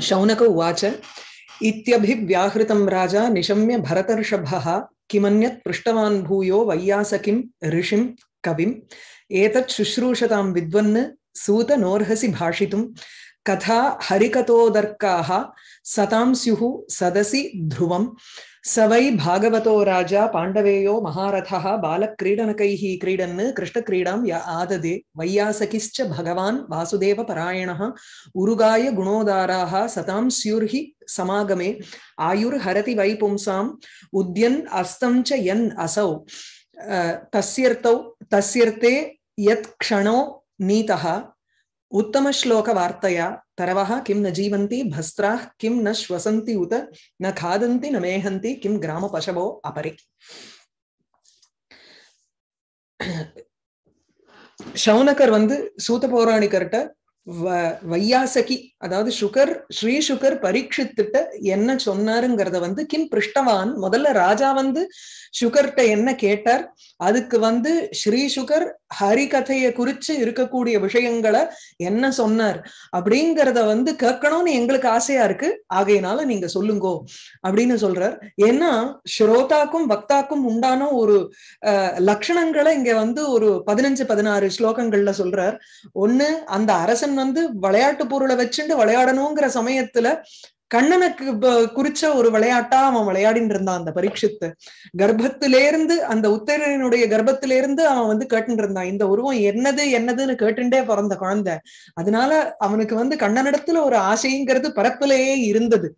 शौनक उवाच इत्यभिव्याहृतं राजा निशम्य भरतर्षभः किमन्यत् पृष्टवान् भूयो वैयासकिं ऋषिं कविम् एतत् शुश्रूषतां विद्वन् सूतनोर्हसि भाषितुं कथा हरिकोदर्का सतां स्युः सदसि ध्रुवम् स वै भागवतो राजा पाण्डवेयो महारथः बालक्रीडनकैः क्रीडन् कृष्णक्रीडां य आददे वैयासकिश्च भगवान् वासुदेवपरायणः उरुगाय गुणोदाराः सतां स्युर्हि समागमे आयुर्हरति वै पुंसाम् उद्यन् अस्तं च यन् असौ तस्यर्तौ तस्यर्ते यत् नीतः उत्तमश्लोकवार्तया तरव किं न जीवंती भस्त्राः किं न श्वसंती उत न खादन्ति न मेहंती किं ग्रामपशवो अपरि शौनकர் வந்து சூத்த போராணிக்கர்கிட்ட வையாசகி அதாவது சுகர் ஸ்ரீ சுகர் பரீட்சித்துட்ட என்ன சொன்னாருங்கிறத வந்து கிம் பிருஷ்டவான் முதல்ல ராஜா வந்து சுகர்கிட்ட என்ன கேட்டார் அதுக்கு வந்து ஸ்ரீ சுகர் ஹரிகதையை குறிச்சு இருக்கக்கூடிய விஷயங்களை என்ன சொன்னார் அப்படிங்கிறத வந்து கேட்கணும்னு எங்களுக்கு ஆசையா இருக்கு ஆகையினால நீங்க சொல்லுங்கோ அப்படின்னு சொல்றார் ஏன்னா ஸ்ரோதாக்கும் பக்தாக்கும் உண்டான ஒரு லட்சணங்களை இங்க வந்து ஒரு பதினஞ்சு பதினாறு ஸ்லோகங்கள்ல சொல்றார் ஒண்ணு அந்த அரசன் கண்ணன் வந்து விளையாட்டு பொருளை வச்சுட்டு விளையாடணுங்கிற சமயத்துல கண்ணனுக்கு குறிச்ச ஒரு விளையாட்டா அவன் விளையாடிட்டு இருந்தான் அந்த பரீட்சித்து கர்ப்பத்திலேருந்து அந்த உத்தரனுடைய கர்ப்பத்திலேருந்து அவன் வந்து கேட்டு இருந்தான் இந்த உருவம் என்னது என்னதுன்னு கேட்டுண்டே பிறந்த குழந்தை அதனால அவனுக்கு வந்து கண்ணனிடத்துல ஒரு ஆசைங்கிறது பரப்பிலேயே இருந்தது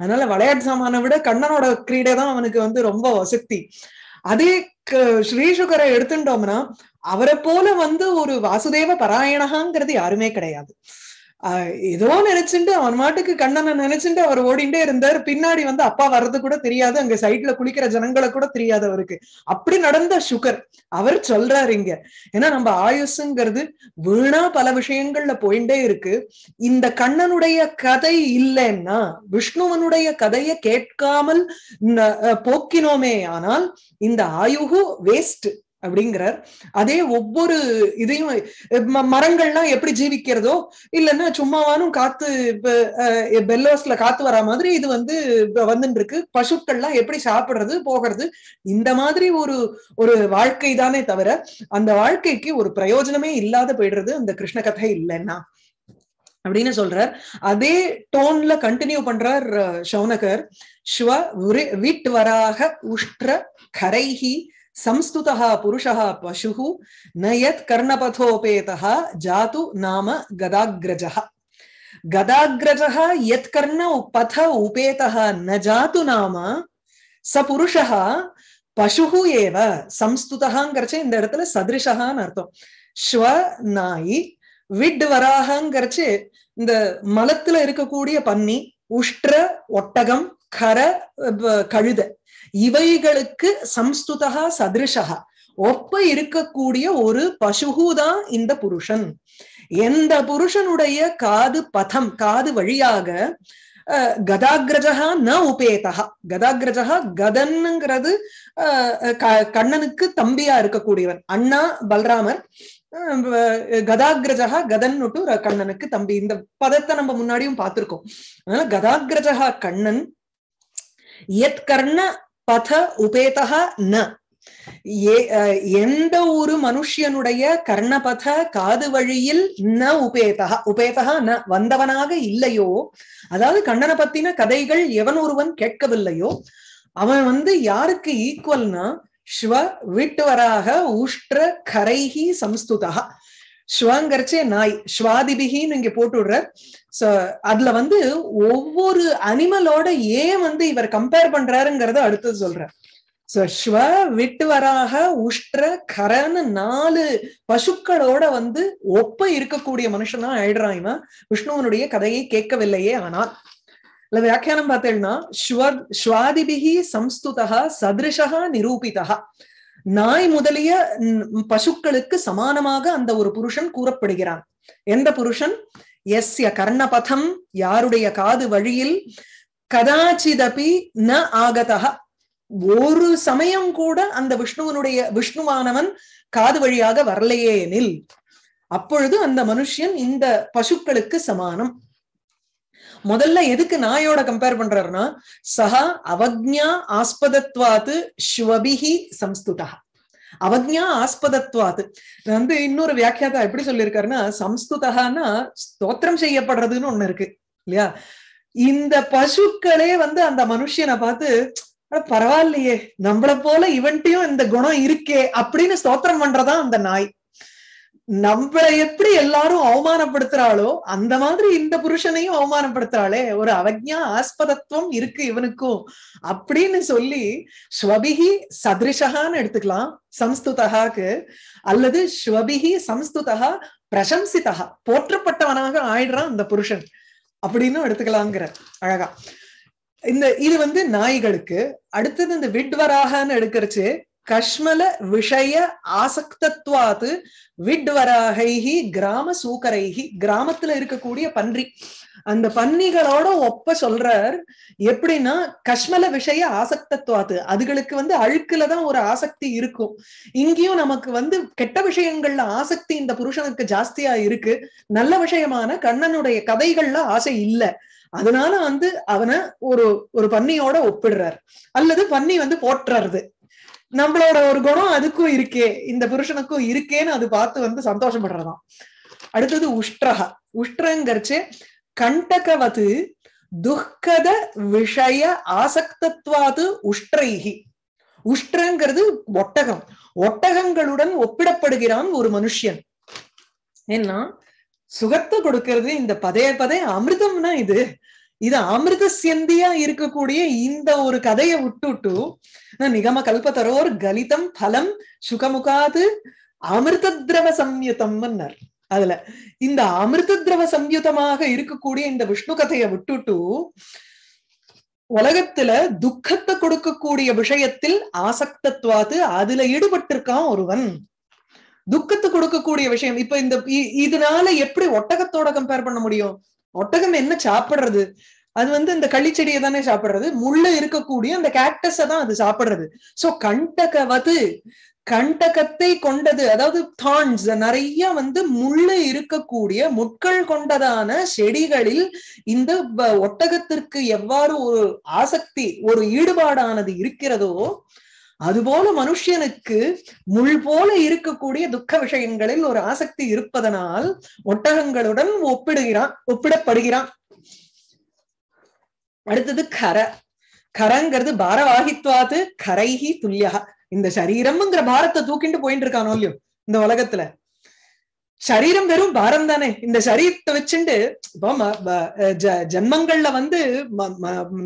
அதனால விளையாட்டு சாமானை விட கண்ணனோட கிரீடை தான் அவனுக்கு வந்து ரொம்ப வசக்தி அதே ஸ்ரீசுகரை எடுத்துட்டோம்னா அவரை போல வந்து ஒரு வாசுதேவ பராயணகாங்கிறது யாருமே கிடையாது ஆஹ் ஏதோ நினைச்சுட்டு அவன் மாட்டுக்கு கண்ணனை நினைச்சுட்டு அவர் ஓடிண்டே இருந்தார் பின்னாடி வந்து அப்பா வர்றது கூட தெரியாது அங்க சைட்ல குளிக்கிற ஜனங்களை கூட தெரியாது அவருக்கு அப்படி நடந்த சுகர் அவர் சொல்றாரு இங்க ஏன்னா நம்ம ஆயுசுங்கிறது வீணா பல விஷயங்கள்ல போயிட்டே இருக்கு இந்த கண்ணனுடைய கதை இல்லைன்னா விஷ்ணுவனுடைய கதையை கேட்காமல் போக்கினோமே ஆனால் இந்த ஆயுகு வேஸ்ட் அப்படிங்கிறார் அதே ஒவ்வொரு இதையும் மரங்கள்லாம் எப்படி ஜீவிக்கிறதோ இல்லைன்னா சும்மாவானும் காத்து பெல்லோஸ்ல காத்து வரா மாதிரி இது வந்து வந்துட்டு இருக்கு பசுக்கள்லாம் எப்படி சாப்பிடுறது போகிறது இந்த மாதிரி ஒரு ஒரு வாழ்க்கை தானே தவிர அந்த வாழ்க்கைக்கு ஒரு பிரயோஜனமே இல்லாத போயிடுறது அந்த கிருஷ்ண கதை இல்லைன்னா அப்படின்னு சொல்றார் அதே டோன்ல கண்டினியூ பண்றார் சௌனகர் ஸ்வ வீட்டு வராக உஷ்ட்ர கரைஹி संस्तुतः पुरुषः பசு நயத் கர்ணபதோபேதா ஜாது நாம கதாகிரஜா கதாகிரஜா गदाग्रजः கர்ண பத पथ ந ஜாது நாம नाम स पुरुषः பசுஹு ஏவ சம்ஸ்துதகாங்கிறச்ச இந்த இடத்துல சதிருஷகான்னு அர்த்தம் ஸ்வ நாய் விட் வராகங்கிறச்சு இந்த மலத்துல இருக்கக்கூடிய பன்னி உஷ்ட்ர ஒட்டகம் கர கழுத இவைகளுக்கு சம்ஸ்துதா சதிருஷா ஒப்ப இருக்கக்கூடிய ஒரு பசுகுதான் இந்த புருஷன் எந்த புருஷனுடைய காது பதம் காது வழியாக கதாகிரஜா ந உபேதா கதாகிரஜா கதன்ங்கிறது கண்ணனுக்கு தம்பியா இருக்கக்கூடியவன் அண்ணா பல்ராமர் கதாகிரஜா கதன்னுட்டு கண்ணனுக்கு தம்பி இந்த பதத்தை நம்ம முன்னாடியும் பார்த்திருக்கோம் அதனால கதாகிரஜகா கண்ணன் எத் கர்ண பத உபேதா ந எந்த ஒரு மனுஷியனுடைய கர்ணபத காது வழியில் ந உபேதா உபேதா ந வந்தவனாக இல்லையோ அதாவது கண்ணனை பத்தின கதைகள் எவன் ஒருவன் கேட்கவில்லையோ அவன் வந்து யாருக்கு ஈக்குவல்னா ஸ்வ விட்டுவராக உஷ்ட கரைகி சம்ஸ்துதா ஸ்வாங்கரிச்சே நாய் ஸ்வாதிபிகின்னு இங்க போட்டு விடுறார் சோ அதுல வந்து ஒவ்வொரு அனிமலோட ஏன் வந்து இவர் கம்பேர் பண்றாருங்கிறத அடுத்தது சொல்றார் சோ ஸ்வ விட்டுவராக உஷ்ட்ர கரன்னு நாலு பசுக்களோட வந்து ஒப்ப இருக்கக்கூடிய மனுஷனா ஆயிடுறான் இவன் விஷ்ணுவனுடைய கதையை கேட்கவில்லையே ஆனால் இல்ல வியாக்கியானம் பார்த்தேன்னா ஸ்வ ஸ்வாதிபிகி சம்ஸ்துதா சதிருஷா நிரூபிதா நாய் முதலிய பசுக்களுக்கு சமானமாக அந்த ஒரு புருஷன் கூறப்படுகிறான் எந்த புருஷன் எஸ்ய கர்ணபதம் யாருடைய காது வழியில் கதாச்சிதபி ந ஆகதா ஒரு சமயம் கூட அந்த விஷ்ணுவனுடைய விஷ்ணுவானவன் காது வழியாக வரலையே எனில் அப்பொழுது அந்த மனுஷன் இந்த பசுக்களுக்கு சமானம் முதல்ல எதுக்கு நாயோட கம்பேர் பண்றாருன்னா சஹா அவக்ஞா ஆஸ்பதத்வாத்து ஸ்வபிஹி சம்ஸ்துதா அவக்ஞா ஆஸ்பதத்வாது வந்து இன்னொரு வியாக்கியாதா எப்படி சொல்லியிருக்காருன்னா சம்ஸ்துதகான்னா ஸ்தோத்திரம் செய்யப்படுறதுன்னு ஒண்ணு இருக்கு இல்லையா இந்த பசுக்களே வந்து அந்த மனுஷனை பார்த்து பரவாயில்லையே நம்மள போல இவன்ட்டையும் இந்த குணம் இருக்கே அப்படின்னு ஸ்தோத்திரம் பண்றதா அந்த நாய் நம்மளை எப்படி எல்லாரும் அவமானப்படுத்துறாளோ அந்த மாதிரி இந்த புருஷனையும் அவமானப்படுத்துறாளே ஒரு அவஜ்ஞா ஆஸ்பதத்துவம் இருக்கு இவனுக்கும் அப்படின்னு சொல்லி ஸ்வபிகி சதிருஷகான்னு எடுத்துக்கலாம் சம்ஸ்துதகாக்கு அல்லது ஸ்வபிகி சம்ஸ்துதகா பிரசம்சிதகா போற்றப்பட்டவனாக ஆயிடுறான் அந்த புருஷன் அப்படின்னு எடுத்துக்கலாங்கிற அழகா இந்த இது வந்து நாய்களுக்கு அடுத்தது இந்த விட்வராகன்னு எடுக்கிறச்சு கஷ்மல விஷய ஆசக்தத்வாது விட்வராகைகி கிராம சூக்கரை கிராமத்துல இருக்கக்கூடிய பன்றி அந்த பன்னிகளோட ஒப்ப சொல்றார் எப்படின்னா கஷ்மல விஷய ஆசக்தத்வாத்து அதுகளுக்கு வந்து அழுக்குலதான் ஒரு ஆசக்தி இருக்கும் இங்கேயும் நமக்கு வந்து கெட்ட விஷயங்கள்ல ஆசக்தி இந்த புருஷனுக்கு ஜாஸ்தியா இருக்கு நல்ல விஷயமான கண்ணனுடைய கதைகள்ல ஆசை இல்லை அதனால வந்து அவனை ஒரு ஒரு பன்னியோட ஒப்பிடுறார் அல்லது பன்னி வந்து போற்றுறது நம்மளோட ஒரு குணம் அதுக்கும் இருக்கே இந்த புருஷனுக்கும் இருக்கேன்னு அது பார்த்து வந்து சந்தோஷப்படுறதாம் அடுத்தது உஷ்ட்ரஹா உஷ்ட்ரங்கிறச்சு கண்டகவது துக்கத விஷய ஆசக்தத்வாது உஷ்ட்ரைகி உஷ்ட்ரங்கிறது ஒட்டகம் ஒட்டகங்களுடன் ஒப்பிடப்படுகிறான் ஒரு மனுஷியன் ஏன்னா சுகத்தை கொடுக்கறது இந்த பதே பதே அமிர்தம்னா இது இது அமிர்த சிந்தியா இருக்கக்கூடிய இந்த ஒரு கதையை விட்டுட்டு நிகம கல்பத்தரோர் கலிதம் பலம் சுகமுகாது அமிர்த திரவ சம்யுதம் அதுல இந்த அமிர்த திரவ சம்யுதமாக இருக்கக்கூடிய இந்த விஷ்ணு கதையை விட்டுட்டு உலகத்துல துக்கத்தை கொடுக்கக்கூடிய விஷயத்தில் ஆசக்தத்வாது அதுல ஈடுபட்டிருக்கான் ஒருவன் துக்கத்தை கொடுக்கக்கூடிய விஷயம் இப்ப இந்த இதனால எப்படி ஒட்டகத்தோட கம்பேர் பண்ண முடியும் ஒட்டகம் என்ன சாப்பிடுறது அது வந்து இந்த களிச்செடியை தானே சாப்பிடுறது முள்ள இருக்கக்கூடிய அந்த கேக்டஸ தான் அது சாப்பிடுறது சோ கண்டகவது கண்டகத்தை கொண்டது அதாவது தான்ஸ் நிறைய வந்து முள்ளு இருக்கக்கூடிய முட்கள் கொண்டதான செடிகளில் இந்த ஒட்டகத்திற்கு எவ்வாறு ஒரு ஆசக்தி ஒரு ஈடுபாடானது இருக்கிறதோ அதுபோல மனுஷனுக்கு முள் போல இருக்கக்கூடிய துக்க விஷயங்களில் ஒரு ஆசக்தி இருப்பதனால் ஒட்டகங்களுடன் ஒப்பிடுகிறான் ஒப்பிடப்படுகிறான் அடுத்தது கர கரங்கிறது பாரவாகித்வாது கரைகி துல்லியா இந்த சரீரம்ங்கிற பாரத்தை தூக்கிட்டு போயிட்டு இருக்கானோ இல்லையோ இந்த உலகத்துல சரீரம் வெறும் பாரம் தானே இந்த சரீரத்தை வச்சுண்டு இப்போ ஜென்மங்கள்ல வந்து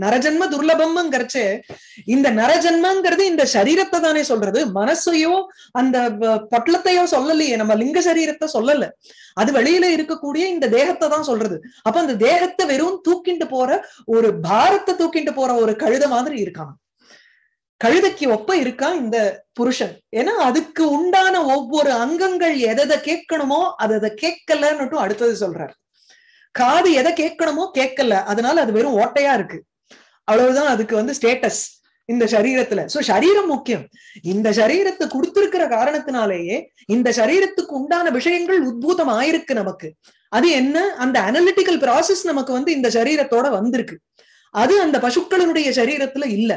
நரஜன்ம துர்லபம்ங்கிறச்சு இந்த நரஜன்மங்கிறது இந்த சரீரத்தை தானே சொல்றது மனசையோ அந்த பொட்டலத்தையோ சொல்லலையே நம்ம லிங்க சரீரத்தை சொல்லல அது வெளியில இருக்கக்கூடிய இந்த தேகத்தை தான் சொல்றது அப்ப அந்த தேகத்தை வெறும் தூக்கிட்டு போற ஒரு பாரத்தை தூக்கிட்டு போற ஒரு கழுத மாதிரி இருக்காங்க கழுதைக்கு ஒப்ப இருக்கா இந்த புருஷன் ஏன்னா அதுக்கு உண்டான ஒவ்வொரு அங்கங்கள் எதை கேட்கணுமோ அதை கேட்கலன்னுட்டும் அடுத்தது சொல்றார் காது எதை கேட்கணுமோ கேட்கல அதனால அது வெறும் ஓட்டையா இருக்கு அவ்வளவுதான் அதுக்கு வந்து ஸ்டேட்டஸ் இந்த சரீரத்துல சோ சரீரம் முக்கியம் இந்த சரீரத்தை கொடுத்திருக்கிற காரணத்தினாலேயே இந்த சரீரத்துக்கு உண்டான விஷயங்கள் உத்பூதம் ஆயிருக்கு நமக்கு அது என்ன அந்த அனலிட்டிக்கல் ப்ராசஸ் நமக்கு வந்து இந்த சரீரத்தோட வந்திருக்கு அது அந்த பசுக்களினுடைய சரீரத்துல இல்லை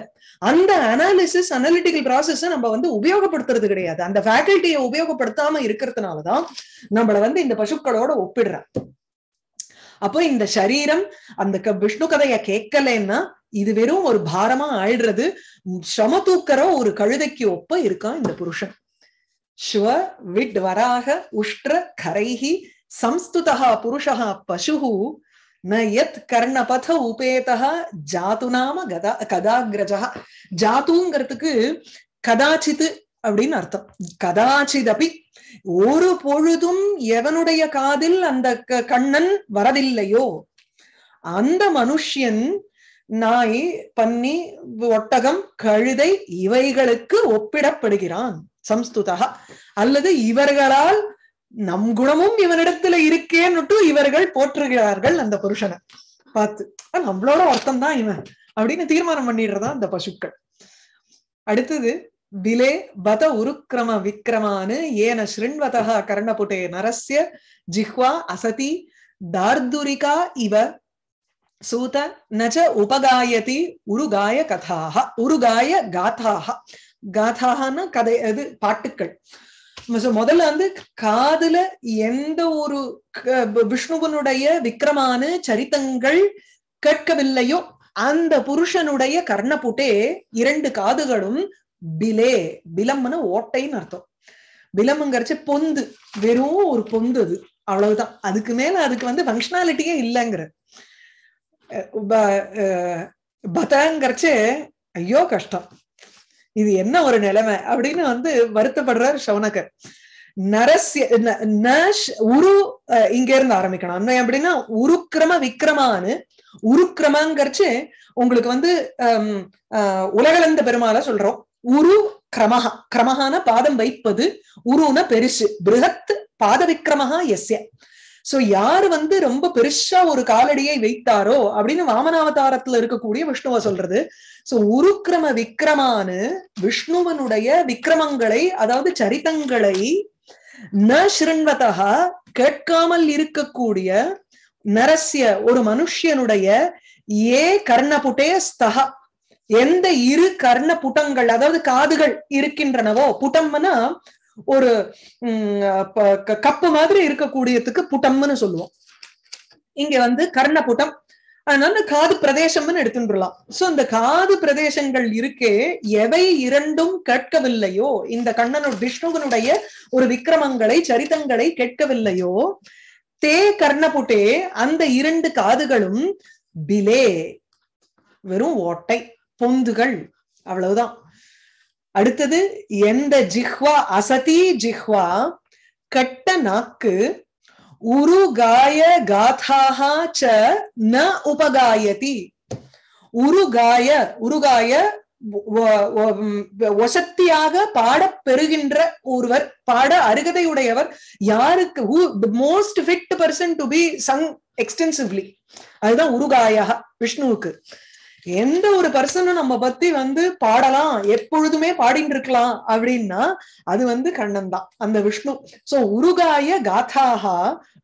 அந்த அனாலிசிஸ் அனாலிட்டிக்கல் ப்ராசஸ் நம்ம வந்து உபயோகப்படுத்துறது கிடையாது அந்த ஃபேக்கல்ட்டியை உபயோகப்படுத்தாம இருக்கிறதுனாலதான் நம்மள வந்து இந்த பசுக்களோட ஒப்பிடுற அப்போ இந்த சரீரம் அந்த விஷ்ணு கதைய கேட்கலன்னா இது வெறும் ஒரு பாரமா ஆயிடுறது சம தூக்கற ஒரு கழுதைக்கு ஒப்ப இருக்கான் இந்த புருஷன் ஸ்வ விட் வராக உஷ்ட கரைஹி சம்ஸ்துதா புருஷா பசுகு ந எத் கர்ணபத உபேதா ஜாத்து நாம கதா கதாகிரஜா ஜாத்துங்கிறதுக்கு கதாச்சித்து அப்படின்னு அர்த்தம் கதாச்சிதபி ஒரு பொழுதும் எவனுடைய காதில் அந்த கண்ணன் வரதில்லையோ அந்த மனுஷ்யன் நாய் பன்னி ஒட்டகம் கழுதை இவைகளுக்கு ஒப்பிடப்படுகிறான் சம்ஸ்துதா அல்லது இவர்களால் நம் குணமும் இவனிடத்துல இருக்கேன்னுட்டு இவர்கள் போற்றுகிறார்கள் அந்த புருஷனை பார்த்து நம்மளோட அர்த்தம் தான் இவன் அப்படின்னு தீர்மானம் பண்ணிடுறதா அந்த பசுக்கள் அடுத்தது விலே பத உருக்கிரம விக்ரமானு ஏன ஸ்ருண்வதா கர்ணபுட்டே நரஸ்ய ஜிஹ்வா அசதி தார்துரிகா இவ சூத நஜ உபகாயதி உருகாய கதாக உருகாய காதாக காதாகனா கதை அது பாட்டுக்கள் முதல்ல வந்து காதுல எந்த ஒரு விஷ்ணுவனுடைய விக்கிரமான சரித்தங்கள் கேட்கவில்லையோ அந்த புருஷனுடைய கர்ணப்புட்டே இரண்டு காதுகளும் பிலே பிலம்னு ஓட்டைன்னு அர்த்தம் பிலம்ங்கிறச்ச பொந்து வெறும் ஒரு பொந்து அது அவ்வளவுதான் அதுக்கு மேல அதுக்கு வந்து ஃபங்க்ஷனாலிட்டியே இல்லைங்கிற பதங்கிறச்சு ஐயோ கஷ்டம் இது என்ன ஒரு நிலைமை அப்படின்னு வந்து வருத்தப்படுறார் சவுனகர் நரசிய உரு இங்க இருந்து ஆரம்பிக்கணும் அண்மை அப்படின்னா உருக்கிரம விக்கிரமானு உருக்கிரமாங்கிறச்சு உங்களுக்கு வந்து உலகளந்த பெருமாளை சொல்றோம் உரு கிரமஹா கிரமஹான பாதம் வைப்பது உருன பெருசு பிருகத் பாத விக்கிரமஹா எஸ்ய சோ யாரு வந்து ரொம்ப பெருசா ஒரு காலடியை வைத்தாரோ அப்படின்னு வாமனாவதாரத்துல இருக்கக்கூடிய விஷ்ணுவை சொல்றது சோ உருக்கிரம விக்கிரமானு விஷ்ணுவனுடைய விக்ரமங்களை அதாவது சரித்தங்களை ந ஸ்ருண்வதா கேட்காமல் இருக்கக்கூடிய நரசிய ஒரு மனுஷியனுடைய ஏ கர்ணபுட்டே ஸ்தகா எந்த இரு கர்ண புட்டங்கள் அதாவது காதுகள் இருக்கின்றனவோ புட்டம்னா ஒரு கப்பு மாதிரி இருக்கக்கூடியதுக்கு புட்டம்னு சொல்லுவோம் இங்க வந்து கர்ணபுட்டம் அதனால காது பிரதேசம்னு எடுத்துட்டுலாம் சோ இந்த காது பிரதேசங்கள் இருக்கே எவை இரண்டும் கேட்கவில்லையோ இந்த கண்ணனு விஷ்ணுவனுடைய ஒரு விக்கிரமங்களை சரிதங்களை கேட்கவில்லையோ தே கர்ணபுட்டே அந்த இரண்டு காதுகளும் பிலே வெறும் ஓட்டை பொந்துகள் அவ்வளவுதான் அடுத்தது எந்த ஜிஹ்வா அசதி ஜிஹ்வா கட்ட நாக்கு உருகாய காதாக ச ந உபகாயதி உருகாய உருகாய ஒசத்தியாக பாட பெறுகின்ற ஒருவர் பாட அருகதையுடையவர் யாருக்கு most fit person to be sung extensively அதுதான் உருகாயா விஷ்ணுவுக்கு எந்த ஒரு பர்சனும் நம்ம பத்தி வந்து பாடலாம் எப்பொழுதுமே பாடிட்டு இருக்கலாம் அப்படின்னா அது வந்து கண்ணன் தான் அந்த விஷ்ணு சோ உருகாய காதாகா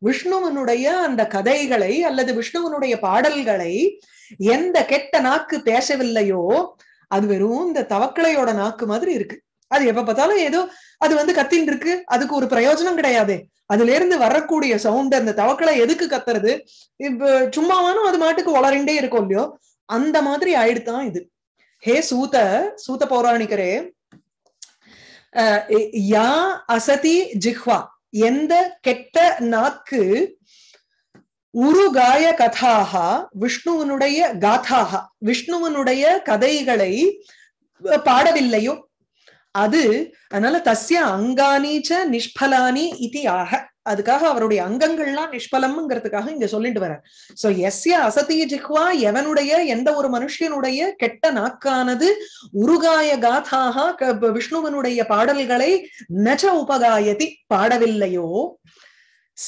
விஷ்ணுவனுடைய அந்த கதைகளை அல்லது விஷ்ணுவனுடைய பாடல்களை எந்த கெட்ட நாக்கு பேசவில்லையோ அது வெறும் இந்த தவக்களையோட நாக்கு மாதிரி இருக்கு அது எப்ப பார்த்தாலும் ஏதோ அது வந்து கத்தின் இருக்கு அதுக்கு ஒரு பிரயோஜனம் கிடையாது அதுல இருந்து வரக்கூடிய சவுண்ட் அந்த தவக்களை எதுக்கு கத்துறது இப்ப சும்மாவானும் அது மாட்டுக்கு வளரண்டே இருக்கும் இல்லையோ அந்த மாதிரி ஆயிடுதான் இது ஹே சூத சூத பௌராணிகரே யா அசதி ஜிஹ்வா எந்த கெட்ட நாக்கு உருகாய கதாக விஷ்ணுவனுடைய காதாகா விஷ்ணுவனுடைய கதைகளை பாடவில்லையோ அது அதனால தஸ்ய அங்கானி ச நிஷ்பலானி இதி ஆக அதுக்காக அவருடைய அங்கங்கள்லாம் நிஷ்பலம்ங்கிறதுக்காக இங்க சொல்லிட்டு வர்றார் சோ எஸ்ய அசத்திய ஜிஹ்வா எவனுடைய எந்த ஒரு மனுஷியனுடைய கெட்ட நாக்கானது உருகாய காதாக விஷ்ணுவனுடைய பாடல்களை நஜ உபகாயதி பாடவில்லையோ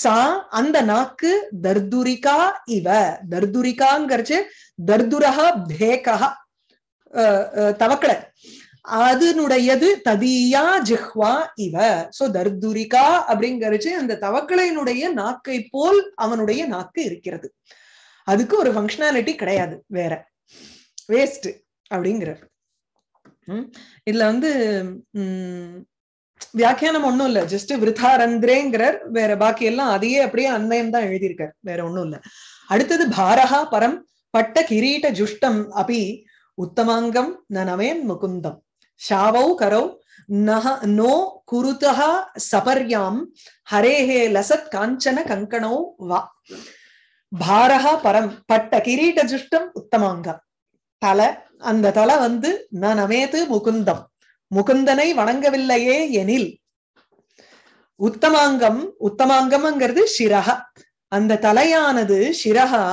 சா அந்த நாக்கு தர்துரிகா இவ தர்துரிகாங்கிறச்சு தர்துரகா தேகா தவக்கடை அதனுடையது ததியா ஜிஹ்வா இவ சோ தர்துரிகா அப்படிங்கறச்சு அந்த தவக்கலையினுடைய நாக்கை போல் அவனுடைய நாக்கு இருக்கிறது அதுக்கு ஒரு ஃபங்க்ஷனாலிட்டி கிடையாது வேற வேஸ்ட் அப்படிங்கிறார் இதுல வந்து உம் வியாக்கியானம் ஒண்ணும் இல்ல ஜஸ்ட் விருத்தாரந்திரேங்கிறார் வேற பாக்கி எல்லாம் அதையே அப்படியே அன்னயம் தான் எழுதியிருக்கார் வேற ஒண்ணும் இல்ல அடுத்தது பாரஹா பரம் பட்ட கிரீட ஜுஷ்டம் அபி உத்தமாங்கம் நனவேன் முகுந்தம் ஷாவௌ கரௌ நக நோ குருதா சபர்யாம் ஹரேஹே லசத் காஞ்சன கங்கணோ வா பாரஹா பரம் பட்ட கிரீட ஜுஷ்டம் உத்தமாங்கம் தலை அந்த தலை வந்து ந நமேது முகுந்தம் முகுந்தனை வணங்கவில்லையே எனில் உத்தமாங்கம் உத்தமாங்கம்ங்கிறது சிரக அந்த தலையானது சிரகா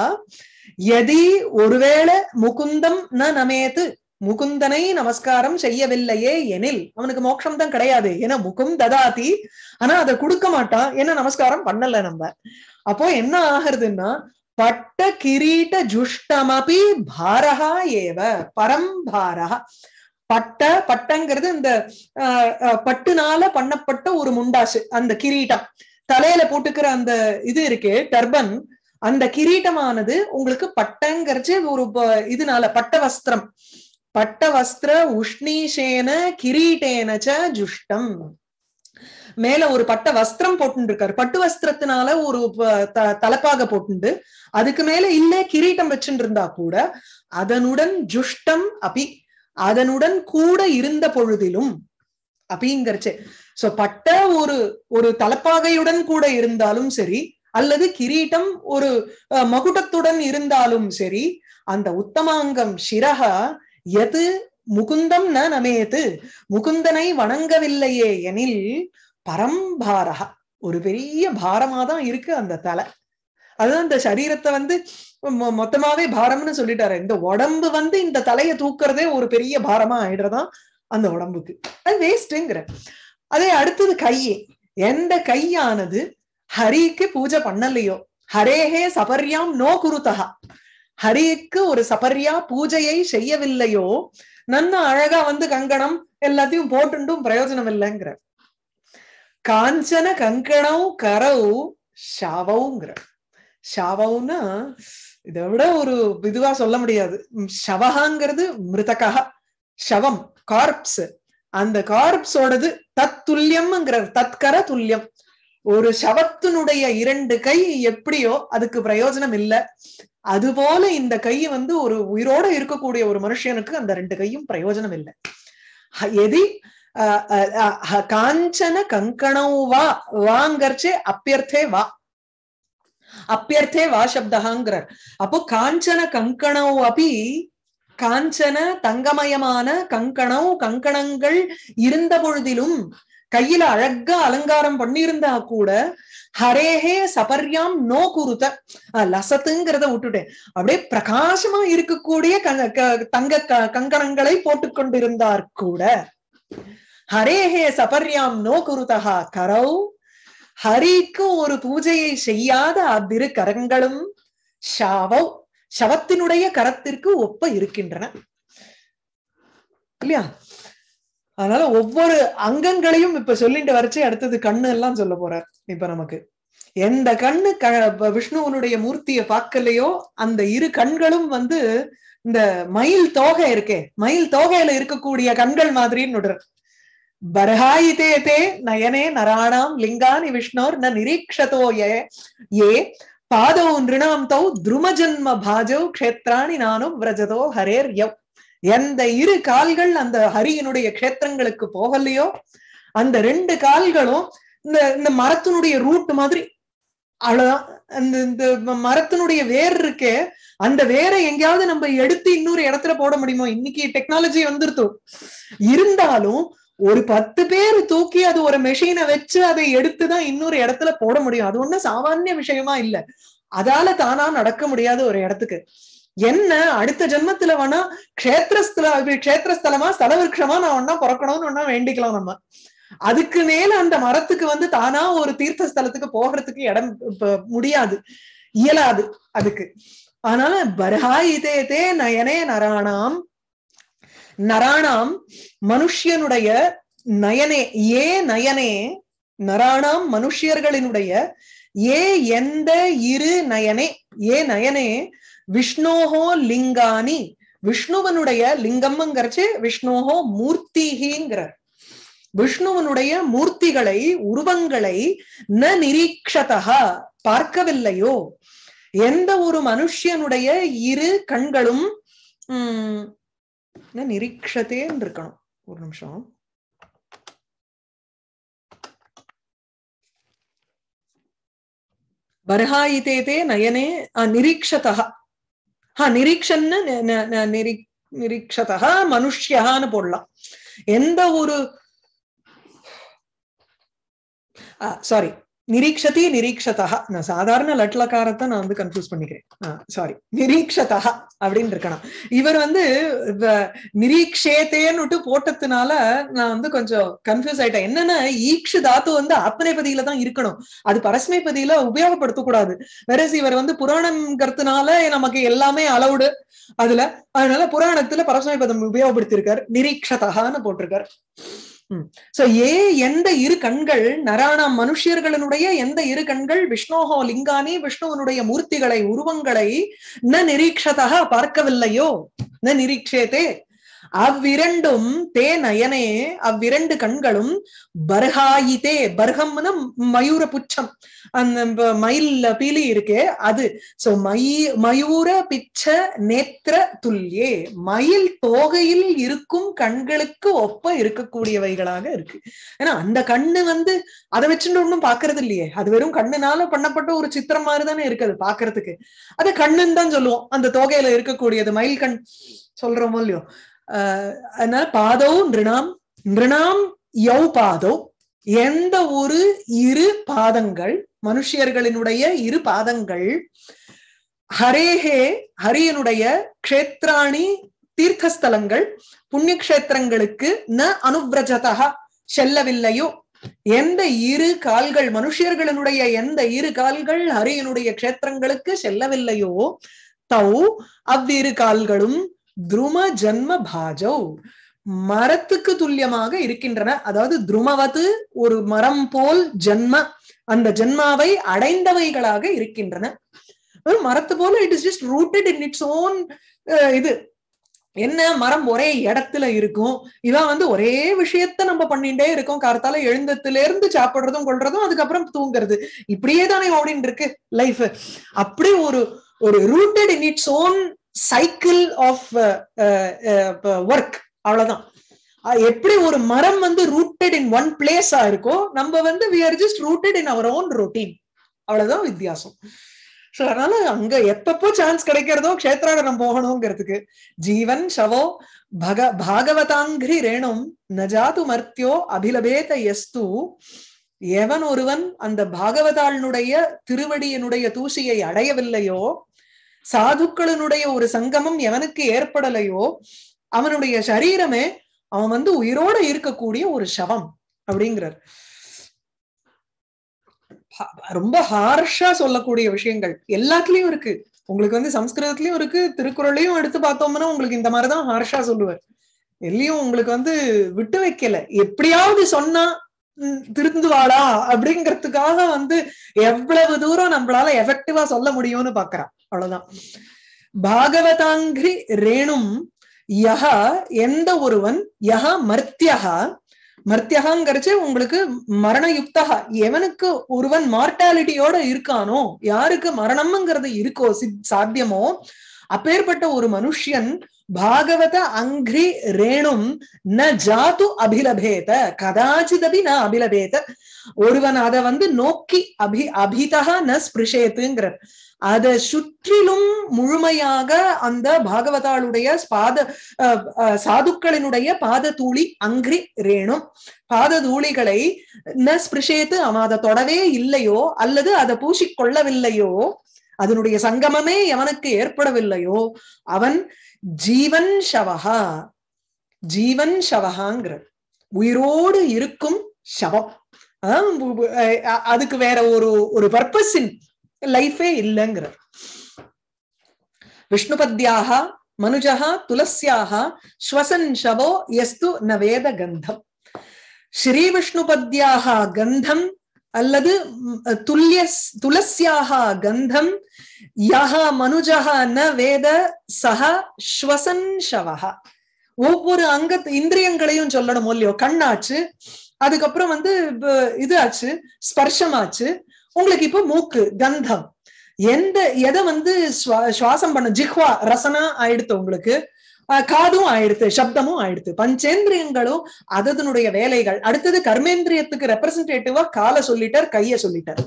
எதி ஒருவேளை முகுந்தம் ந நமேது முகுந்தனை நமஸ்காரம் செய்யவில்லையே எனில் அவனுக்கு மோட்சம் தான் கிடையாது ஏன்னா முகும் ததாதி ஆனா அதை கொடுக்க மாட்டான் ஏன்னா நமஸ்காரம் பண்ணல நம்ம அப்போ என்ன ஆகுறதுன்னா பட்ட கிரீட்ட ஜுஷ்டமபி பாரகா ஏவ பரம்பாரகா பட்ட பட்டங்கிறது இந்த பட்டுனால பண்ணப்பட்ட ஒரு முண்டாசு அந்த கிரீட்டம் தலையில போட்டுக்கிற அந்த இது இருக்கு டர்பன் அந்த கிரீட்டமானது உங்களுக்கு பட்டங்கிறச்சு ஒரு இதனால பட்ட வஸ்திரம் பட்டவஸ்திர உஷ்ணீஷேன கிரீட்டேனச்ச ஜுஷ்டம் மேல ஒரு பட்ட வஸ்திரம் போட்டு இருக்காரு பட்டு வஸ்திரத்தினால ஒரு தலப்பாக போட்டுண்டு அதுக்கு மேல இல்ல கிரீட்டம் வச்சுருந்தா கூட அதனுடன் ஜுஷ்டம் அபி அதனுடன் கூட இருந்த பொழுதிலும் அப்படிங்கிறச்சு சோ பட்ட ஒரு ஒரு தலப்பாகையுடன் கூட இருந்தாலும் சரி அல்லது கிரீட்டம் ஒரு மகுடத்துடன் இருந்தாலும் சரி அந்த உத்தமாங்கம் சிரகா எது முகுந்தம் ந நமேது முகுந்தனை வணங்கவில்லையே எனில் பரம்பாரகா ஒரு பெரிய பாரமாதான் இருக்கு அந்த தலை அதுதான் இந்த சரீரத்தை வந்து மொத்தமாவே பாரம்னு சொல்லிட்டாரு இந்த உடம்பு வந்து இந்த தலையை தூக்குறதே ஒரு பெரிய பாரமா ஆயிடுறதா அந்த உடம்புக்கு அது வேஸ்ட்ங்கிற அதே அடுத்தது கையே எந்த கையானது ஹரிக்கு பூஜை பண்ணலையோ ஹரேஹே சபர்யாம் நோ குருத்தகா ஹரிக்கு ஒரு சபரியா பூஜையை செய்யவில்லையோ நல்ல அழகா வந்து கங்கணம் எல்லாத்தையும் போட்டுண்டும் பிரயோஜனம் இல்லைங்கிற காஞ்சன கங்கணம் கரவு ஷாவவுங்கிற ஷாவவுன்னா இதை விட ஒரு இதுவா சொல்ல முடியாது ஷவகாங்கிறது மிருதகா ஷவம் கார்ப்ஸ் அந்த கார்ப்ஸோடது தத்துல்யம்ங்கிறார் தற்கர துல்லியம் ஒரு சவத்தினுடைய இரண்டு கை எப்படியோ அதுக்கு பிரயோஜனம் இல்லை அது போல இந்த கை வந்து ஒரு உயிரோட இருக்கக்கூடிய ஒரு மனுஷனுக்கு அந்த ரெண்டு கையும் பிரயோஜனம் இல்லை எதி காஞ்சன கங்கணம் வா வாங்கர்ச்சே அப்பியர்த்தே வா அப்பியர்த்தே வா சப்தகாங்கிறார் அப்போ காஞ்சன கங்கணம் அபி காஞ்சன தங்கமயமான கங்கணம் கங்கணங்கள் இருந்த பொழுதிலும் கையில அழகா அலங்காரம் பண்ணியிருந்தா கூட ஹரேஹே சபர்யாம் நோ குருத லசத்துங்கிறத விட்டுட்டேன் அப்படியே பிரகாசமா இருக்கக்கூடிய தங்க கங்கணங்களை போட்டுக்கொண்டிருந்தார் கூட ஹரேஹே சபர்யாம் நோ குருதா கரௌ ஹரிக்கு ஒரு பூஜையை செய்யாத அவ்விரு கரங்களும் ஷாவவ் சவத்தினுடைய கரத்திற்கு ஒப்ப இருக்கின்றன இல்லையா அதனால ஒவ்வொரு அங்கங்களையும் இப்ப சொல்லிட்டு வரைச்சு அடுத்தது கண்ணு எல்லாம் சொல்ல போறார் இப்ப நமக்கு எந்த கண்ணு க விஷ்ணுவனுடைய மூர்த்திய பார்க்கலையோ அந்த இரு கண்களும் வந்து இந்த மயில் தோகை இருக்கே மயில் தோகையில இருக்கக்கூடிய கண்கள் மாதிரின்னு விடுற பரஹாயிதே தே நயனே நராணாம் லிங்கானி விஷ்ணோர் ந நிரீக்ஷதோ ஏ பாதோ நிருணாம் தௌ துருமஜன்ம பாஜோ க்ஷேத்ராணி நானும் விரஜதோ ஹரேர் யவ் எந்த இரு கால்கள் அந்த ஹரியினுடைய கஷேத்திரங்களுக்கு போகலையோ அந்த ரெண்டு கால்களும் இந்த இந்த மரத்தினுடைய ரூட் மாதிரி அந்த இந்த மரத்தினுடைய வேர் இருக்கே அந்த வேரை எங்கேயாவது நம்ம எடுத்து இன்னொரு இடத்துல போட முடியுமோ இன்னைக்கு டெக்னாலஜி வந்துருத்தோம் இருந்தாலும் ஒரு பத்து பேர் தூக்கி அது ஒரு மெஷினை வச்சு அதை எடுத்துதான் இன்னொரு இடத்துல போட முடியும் அது ஒண்ணும் சாமானிய விஷயமா இல்ல அதால தானா நடக்க முடியாது ஒரு இடத்துக்கு என்ன அடுத்த ஜென்மத்துல வேணா கஷேத்திரஸ்தல கஷேத்திரஸ்தலமா ஸ்தலவிருஷமா நான் ஒன்னா பிறக்கணும்னு ஒன்னா வேண்டிக்கலாம் நம்ம அதுக்கு மேல அந்த மரத்துக்கு வந்து தானா ஒரு தீர்த்த ஸ்தலத்துக்கு போகிறதுக்கு இடம் முடியாது இயலாது அதுக்கு ஆனா பரஹாயிதே தே நயனே நராணாம் நராணாம் மனுஷியனுடைய நயனே ஏ நயனே நராணாம் மனுஷியர்களினுடைய ஏ எந்த இரு நயனே ஏ நயனே விஷ்ணோஹோ லிங்கானி விஷ்ணுவனுடைய லிங்கம்ங்கிறச்சு விஷ்ணோஹோ மூர்த்திகிங்கிறார் விஷ்ணுவனுடைய மூர்த்திகளை உருவங்களை ந நிரீக்ஷதா பார்க்கவில்லையோ எந்த ஒரு மனுஷியனுடைய இரு கண்களும் உம் நிரீக்ஷத்தேன்னு இருக்கணும் ஒரு நிமிஷம் பர்ஹாயிதே நயனே நிரீக்ஷதா ஹா நிரீக்ஷன்னு நிரி நிரீக்ஷதா மனுஷ்யகான்னு போடலாம் எந்த ஒரு சாரி நிரீக்ஷதி நிரீக்ஷதா நான் சாதாரண லட்லக்காரத்தை நான் வந்து கன்ஃபியூஸ் பண்ணிக்கிறேன் சாரி நிரீக்ஷதா அப்படின்னு இருக்கணும் இவர் வந்து நிரீக்ஷேத்தேன்னு போட்டதுனால நான் வந்து கொஞ்சம் கன்ஃபியூஸ் ஆயிட்டேன் என்னன்னா ஈக்ஷு தாத்து வந்து ஆத்மநேபதியில தான் இருக்கணும் அது பரஸ்மைபதியில உபயோகப்படுத்தக்கூடாது வேற இவர் வந்து கருத்துனால நமக்கு எல்லாமே அலவுடு அதுல அதனால புராணத்துல பரஸ்மைபதம் உபயோகப்படுத்தியிருக்காரு நிரீக்ஷதான்னு போட்டிருக்காரு சோ ஏ எந்த இரு கண்கள் நராணா மனுஷியர்களுடைய எந்த இரு கண்கள் விஷ்ணோகோ லிங்கானி விஷ்ணுவனுடைய மூர்த்திகளை உருவங்களை ந நிரீட்சதாக பார்க்கவில்லையோ ந நிரீட்சேதே அவ்விரண்டும் தே நயனே அவ்விரண்டு கண்களும் பர்ஹாயிதே பர்ஹம்னு மயூர புச்சம் அந்த மயில் பீலி இருக்கே அது சோ மயி மயூர பிச்ச நேத்திர துல்லியே மயில் தோகையில் இருக்கும் கண்களுக்கு ஒப்ப இருக்கக்கூடியவைகளாக இருக்கு ஏன்னா அந்த கண்ணு வந்து அதை வச்சுட்டு ஒண்ணும் பாக்குறது இல்லையே அது வெறும் கண்ணுனால பண்ணப்பட்ட ஒரு சித்திரம் மாதிரிதானே இருக்குது இருக்கு அது பாக்குறதுக்கு அது கண்ணுன்னு தான் சொல்லுவோம் அந்த தோகையில இருக்கக்கூடியது மயில் கண் சொல்றோமோ இல்லையோ அதனால பாதோ நிருணாம் நிருணாம் யௌ பாதோ எந்த ஒரு இரு பாதங்கள் மனுஷியர்களினுடைய இரு பாதங்கள் ஹரேஹே ஹரியனுடைய கஷேத்ராணி தீர்க்கஸ்தலங்கள் புண்ணிய கஷேத்திரங்களுக்கு ந அனுவிரஜதா செல்லவில்லையோ எந்த இரு கால்கள் மனுஷியர்களினுடைய எந்த இரு கால்கள் ஹரியனுடைய கஷேத்திரங்களுக்கு செல்லவில்லையோ தௌ அவ்விரு கால்களும் துரும ஜன்ம பாஜௌ மரத்துக்கு துல்லியமாக இருக்கின்றன அதாவது துருமவது ஒரு மரம் போல் ஜென்ம அந்த ஜென்மாவை அடைந்தவைகளாக இருக்கின்றன ஒரு மரத்து போல it is just rooted in its own இது என்ன மரம் ஒரே இடத்துல இருக்கும் இதான் வந்து ஒரே விஷயத்த நம்ம பண்ணிட்டே இருக்கோம் கார்த்தால எழுந்ததுல இருந்து சாப்பிடுறதும் கொள்றதும் அதுக்கப்புறம் தூங்குறது இப்படியே தானே ஓடின்னு இருக்கு லைஃப் அப்படி ஒரு ஒரு rooted in its own cycle of work அவ்வளவுதான் எப்படி ஒரு மரம் வந்து ரூட்டட் இன் ஒன் பிளேஸா இருக்கோ நம்ம வந்து we are just rooted in our own routine அவ்வளவுதான் வித்தியாசம் ஸோ அதனால அங்க எப்பப்போ சான்ஸ் கிடைக்கிறதோ கஷேத்ராடனம் போகணுங்கிறதுக்கு ஜீவன் சவோ பக பாகவதாங்கிரி ரேணும் நஜாது மர்த்தியோ அபிலபேத எஸ்து எவன் ஒருவன் அந்த பாகவதாளனுடைய திருவடியினுடைய தூசியை அடையவில்லையோ சாதுக்களினுடைய ஒரு சங்கமம் எவனுக்கு ஏற்படலையோ அவனுடைய சரீரமே அவன் வந்து உயிரோட இருக்கக்கூடிய ஒரு சவம் அப்படிங்கிறார் ரொம்ப ஹார்ஷா சொல்லக்கூடிய விஷயங்கள் எல்லாத்துலயும் இருக்கு உங்களுக்கு வந்து சம்ஸ்கிருதத்திலயும் இருக்கு திருக்குறளையும் எடுத்து பார்த்தோம்னா உங்களுக்கு இந்த மாதிரிதான் ஹார்ஷா சொல்லுவார் எல்லையும் உங்களுக்கு வந்து விட்டு வைக்கல எப்படியாவது சொன்னா திருந்துவாளா அப்படிங்கறதுக்காக வந்து எவ்வளவு தூரம் நம்மளால எஃபெக்டிவா சொல்ல முடியும்னு பாக்குறான் அவ்வளவுதான் பாகவதாங்கிரி ரேணும் யஹ எந்த ஒருவன் யஹ மர்த்தியகா மர்த்தியகாங்கிறச்சு உங்களுக்கு மரண யுக்தகா எவனுக்கு ஒருவன் மார்டாலிட்டியோட இருக்கானோ யாருக்கு மரணம்ங்கிறது இருக்கோ சாத்தியமோ அப்பேற்பட்ட ஒரு மனுஷியன் பாகவத அங்கிரி ரேணும் ந ஜாது அபிலபேத கதாச்சிதபி ந அபிலபேத ஒருவன் அதை வந்து நோக்கி அபி அபிதா ந ஸ்பிருஷேத்துங்கிற அதை சுற்றிலும் முழுமையாக அந்த பாகவதாளுடைய பாத சாதுக்களினுடைய பாத தூளி அங்கிரி ரேணும் பாத தூளிகளை ந ஸ்பிருஷேத்து அவன் அதை தொடவே இல்லையோ அல்லது அதை பூசிக்கொள்ளவில்லையோ அதனுடைய சங்கமமே எவனுக்கு ஏற்படவில்லையோ அவன் ஜீவன் ஷவஹா ஜீவன் ஷவஹாங்கிற உயிரோடு இருக்கும் சவம் அதுக்கு வேற ஒரு ஒரு பர்பஸின் லைஃபே இல்லைங்கிற விஷ்ணுபத்யாக மனுஜகா துளசியாக ஸ்வசன் ஷவோ எஸ்து நவேத கந்தம் ஸ்ரீ விஷ்ணுபத்யாக கந்தம் அல்லது துல்லிய துளசியாக கந்தம் யஹா மனுஜக ந வேத சக ஸ்வசன் ஷவஹா ஒவ்வொரு அங்க இந்திரியங்களையும் சொல்லணும் இல்லையோ கண்ணாச்சு அதுக்கப்புறம் வந்து இது ஆச்சு ஸ்பர்ஷமாச்சு உங்களுக்கு இப்போ மூக்கு கந்தம் எந்த எதை வந்து சுவாசம் பண்ண ஜிஹ்வா ரசனா ஆயிடுத்து உங்களுக்கு காதும் ஆயிடுத்து சப்தமும் ஆயிடுத்து பஞ்சேந்திரியங்களும் அதனுடைய வேலைகள் அடுத்தது கர்மேந்திரியத்துக்கு ரெப்ரசன்டேட்டிவா காலை சொல்லிட்டார் கைய சொல்லிட்டார்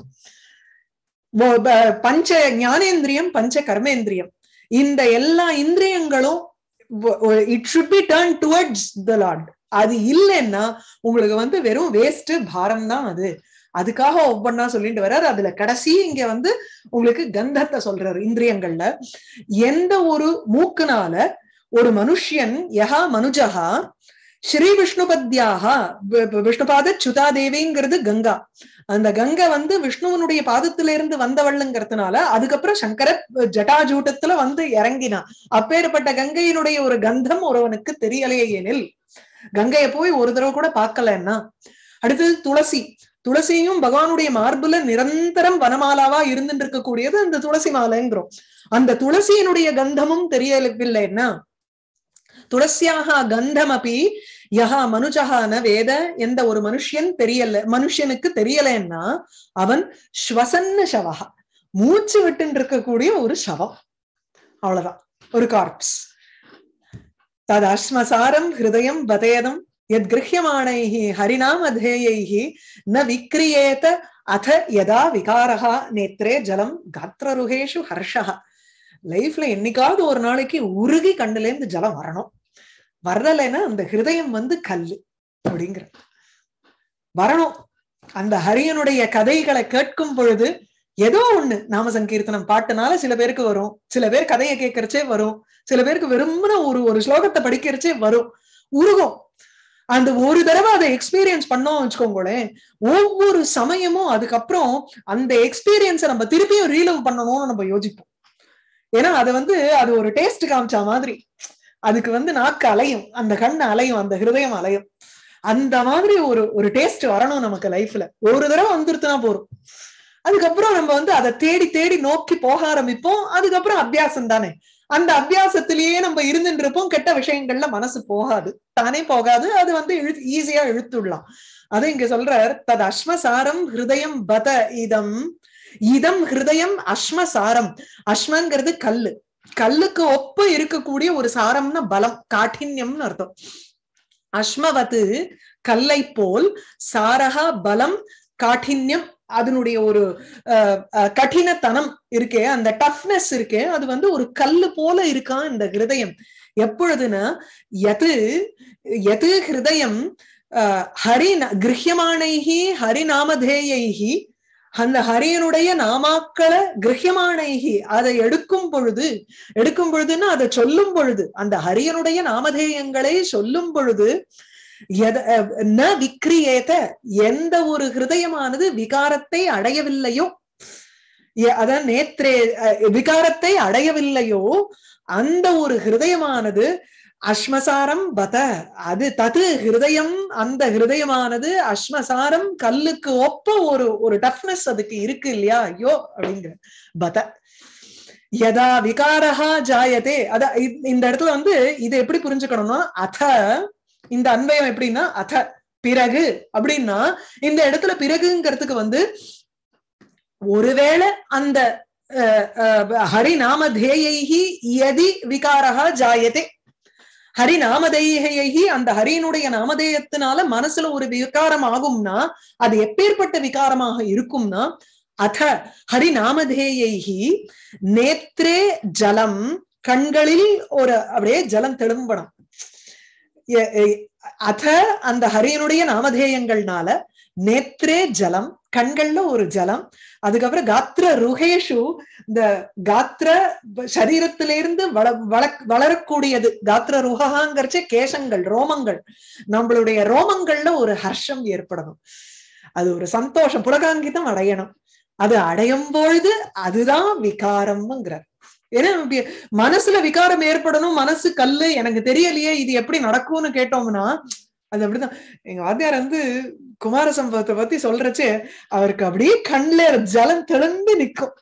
பஞ்ச ஞானேந்திரியம் பஞ்ச கர்மேந்திரியம் இந்த எல்லா இந்திரியங்களும் it should be turn towards the lord அது இல்லைன்னா உங்களுக்கு வந்து வெறும் வேஸ்ட் பாரம் தான் அது அதுக்காக ஒவ்வொன்னா சொல்லிட்டு வர்றாரு அதுல கடைசி இங்க வந்து உங்களுக்கு கந்தத்தை சொல்றாரு இந்திரியங்கள்ல எந்த ஒரு மூக்குனால ஒரு மனுஷியன் யஹா மனுஜஹா ஸ்ரீ விஷ்ணு விஷ்ணுபாத சுதா தேவிங்கிறது கங்கா அந்த கங்கை வந்து விஷ்ணுவனுடைய பாதத்துல இருந்து வந்தவள்ளுங்கிறதுனால அதுக்கப்புறம் சங்கர ஜட்டாஜூட்டத்துல வந்து இறங்கினான் அப்பேற்பட்ட கங்கையினுடைய ஒரு கந்தம் ஒருவனுக்கு தெரியலையே எனில் கங்கைய போய் ஒரு தடவை கூட பார்க்கலன்னா அடுத்தது துளசி துளசியும் பகவானுடைய மார்புல நிரந்தரம் வனமாலாவா இருந்துட்டு இருக்கக்கூடியது அந்த துளசி மாலைங்கிறோம் அந்த துளசியினுடைய கந்தமும் தெரியவில்லைன்னா துளசியாக கந்தம் யா யஹா ந வேத எந்த ஒரு மனுஷன் தெரியல மனுஷனுக்கு தெரியலன்னா அவன் ஸ்வசன்ன சவகா மூச்சு விட்டு இருக்கக்கூடிய ஒரு சவம் அவ்வளவுதான் ஒரு கார்ப்ஸ் தது அஸ்மசாரம் ஹிருதயம் பதேதம் எத் கிரஹியமானைः ஹரிணாம் ந விக்ரியேத அத யதா விகாரஹா நேத்ரே ஜலம் காத்திரருகேஷு ஹர்ஷஹா லைஃப்ல என்னைக்காவது ஒரு நாளைக்கு உருகி கண்ணுலேருந்து ஜலம் வரணும் வரலைன்னா அந்த ஹிருதயம் வந்து கல்லு அப்படிங்கிற வரணும் அந்த ஹரியனுடைய கதைகளை கேட்கும் பொழுது ஏதோ ஒண்ணு நாம சங்கீர்த்தனம் பாட்டுனால சில பேருக்கு வரும் சில பேர் கதையை கேட்கறச்சே வரும் சில பேருக்கு வெறும்புன ஒரு ஒரு ஸ்லோகத்தை படிக்கிறச்சே வரும் உருகும் அந்த ஒரு தடவை அதை எக்ஸ்பீரியன்ஸ் பண்ணோம் வச்சுக்கோங்களேன் ஒவ்வொரு சமயமும் அதுக்கப்புறம் அந்த எக்ஸ்பீரியன்ஸை நம்ம திருப்பியும் ரீலவ் பண்ணணும்னு நம்ம யோசிப்போம் ஏன்னா அது வந்து அது ஒரு டேஸ்ட் காமிச்சா மாதிரி அதுக்கு வந்து நாக்கு அலையும் அந்த கண் அலையும் அந்த ஹிருதயம் அலையும் அந்த மாதிரி ஒரு ஒரு டேஸ்ட் வரணும் நமக்கு லைஃப்ல ஒரு தடவை வந்துருத்துனா போறோம் அதுக்கப்புறம் நம்ம வந்து அதை தேடி தேடி நோக்கி போக ஆரம்பிப்போம் அதுக்கப்புறம் அபியாசம் தானே அந்த அபியாசத்திலேயே நம்ம இருந்துட்டு இருப்போம் கெட்ட விஷயங்கள்ல மனசு போகாது தானே போகாது அது வந்து இழு ஈஸியா இழுத்துடலாம் அது இங்க சொல்ற தது அஸ்மசாரம் ஹிருதயம் பத இதம் இதம் ஹிருதயம் அஸ்மசாரம் அஸ்மங்கிறது கல்லு கல்லுக்கு ஒப்ப இருக்கக்கூடிய ஒரு சாரம்னா பலம் காட்டின்யம்னு அர்த்தம் அஸ்மவது கல்லை போல் சாரகா பலம் காட்டின்யம் அதனுடைய ஒரு கடினத்தனம் இருக்கே அந்த டஃப்னஸ் இருக்கே அது வந்து ஒரு கல்லு போல இருக்கான் இந்த ஹிருதயம் எப்பொழுதுன்னா எது எது ஹிருதயம் ஹரி கிரஹியமானைகி ஹரிநாமதேயைகி அந்த ஹரியனுடைய நாமாக்களை கிரகியமானேகி அதை எடுக்கும் பொழுது எடுக்கும் பொழுதுன்னா அதை சொல்லும் பொழுது அந்த ஹரியனுடைய நாமதேயங்களை சொல்லும் பொழுது ந விக்ரியேத எந்த ஒரு ஹிருதயமானது விகாரத்தை அடையவில்லையோ அதான் நேத்ரே விகாரத்தை அடையவில்லையோ அந்த ஒரு ஹிருதயமானது அஸ்மசாரம் பத அது தது ஹிருதயம் அந்த ஹிருதயமானது அஸ்மசாரம் கல்லுக்கு ஒப்ப ஒரு ஒரு டஃப்னஸ் அதுக்கு இருக்கு இல்லையா ஐயோ அப்படிங்கிற பத யதா விகாரஹா ஜாயதே அத இந்த இடத்துல வந்து இது எப்படி புரிஞ்சுக்கணும்னா அத இந்த அன்பயம் எப்படின்னா அத பிறகு அப்படின்னா இந்த இடத்துல பிறகுங்கிறதுக்கு வந்து ஒருவேளை அந்த ஹரிநாம தேயி எதி விகாரஹா ஜாயதே ஹரி நாமதேகையகி அந்த ஹரியினுடைய நாமதேயத்தினால மனசுல ஒரு விகாரம் ஆகும்னா அது எப்பேற்பட்ட விகாரமாக இருக்கும்னா அத ஹரி நாமதேயகி நேத்ரே ஜலம் கண்களில் ஒரு அப்படியே ஜலம் தெளும்படம் அத அந்த ஹரியனுடைய நாமதேயங்கள்னால நேத்ரே ஜலம் கண்கள்ல ஒரு ஜலம் அதுக்கப்புறம் காத்திர ருகேஷு இந்த காத்திர சரீரத்திலிருந்து வள வள வளரக்கூடியது காத்திர ருகாங்கிறச்சே கேசங்கள் ரோமங்கள் நம்மளுடைய ரோமங்கள்ல ஒரு ஹர்ஷம் ஏற்படணும் அது ஒரு சந்தோஷம் புலகாங்கிதம் அடையணும் அது அடையும் பொழுது அதுதான் விகாரம்ங்கிறார் ஏன்னா மனசுல விகாரம் ஏற்படணும் மனசு கல்லு எனக்கு தெரியலையே இது எப்படி நடக்கும்னு கேட்டோம்னா அது அப்படிதான் எங்க வாத்தியார் வந்து குமாரசம்பவத்தை பத்தி சொல்றச்சே அவருக்கு அப்படியே கண்ல ஜலம் திறந்து நிற்கும்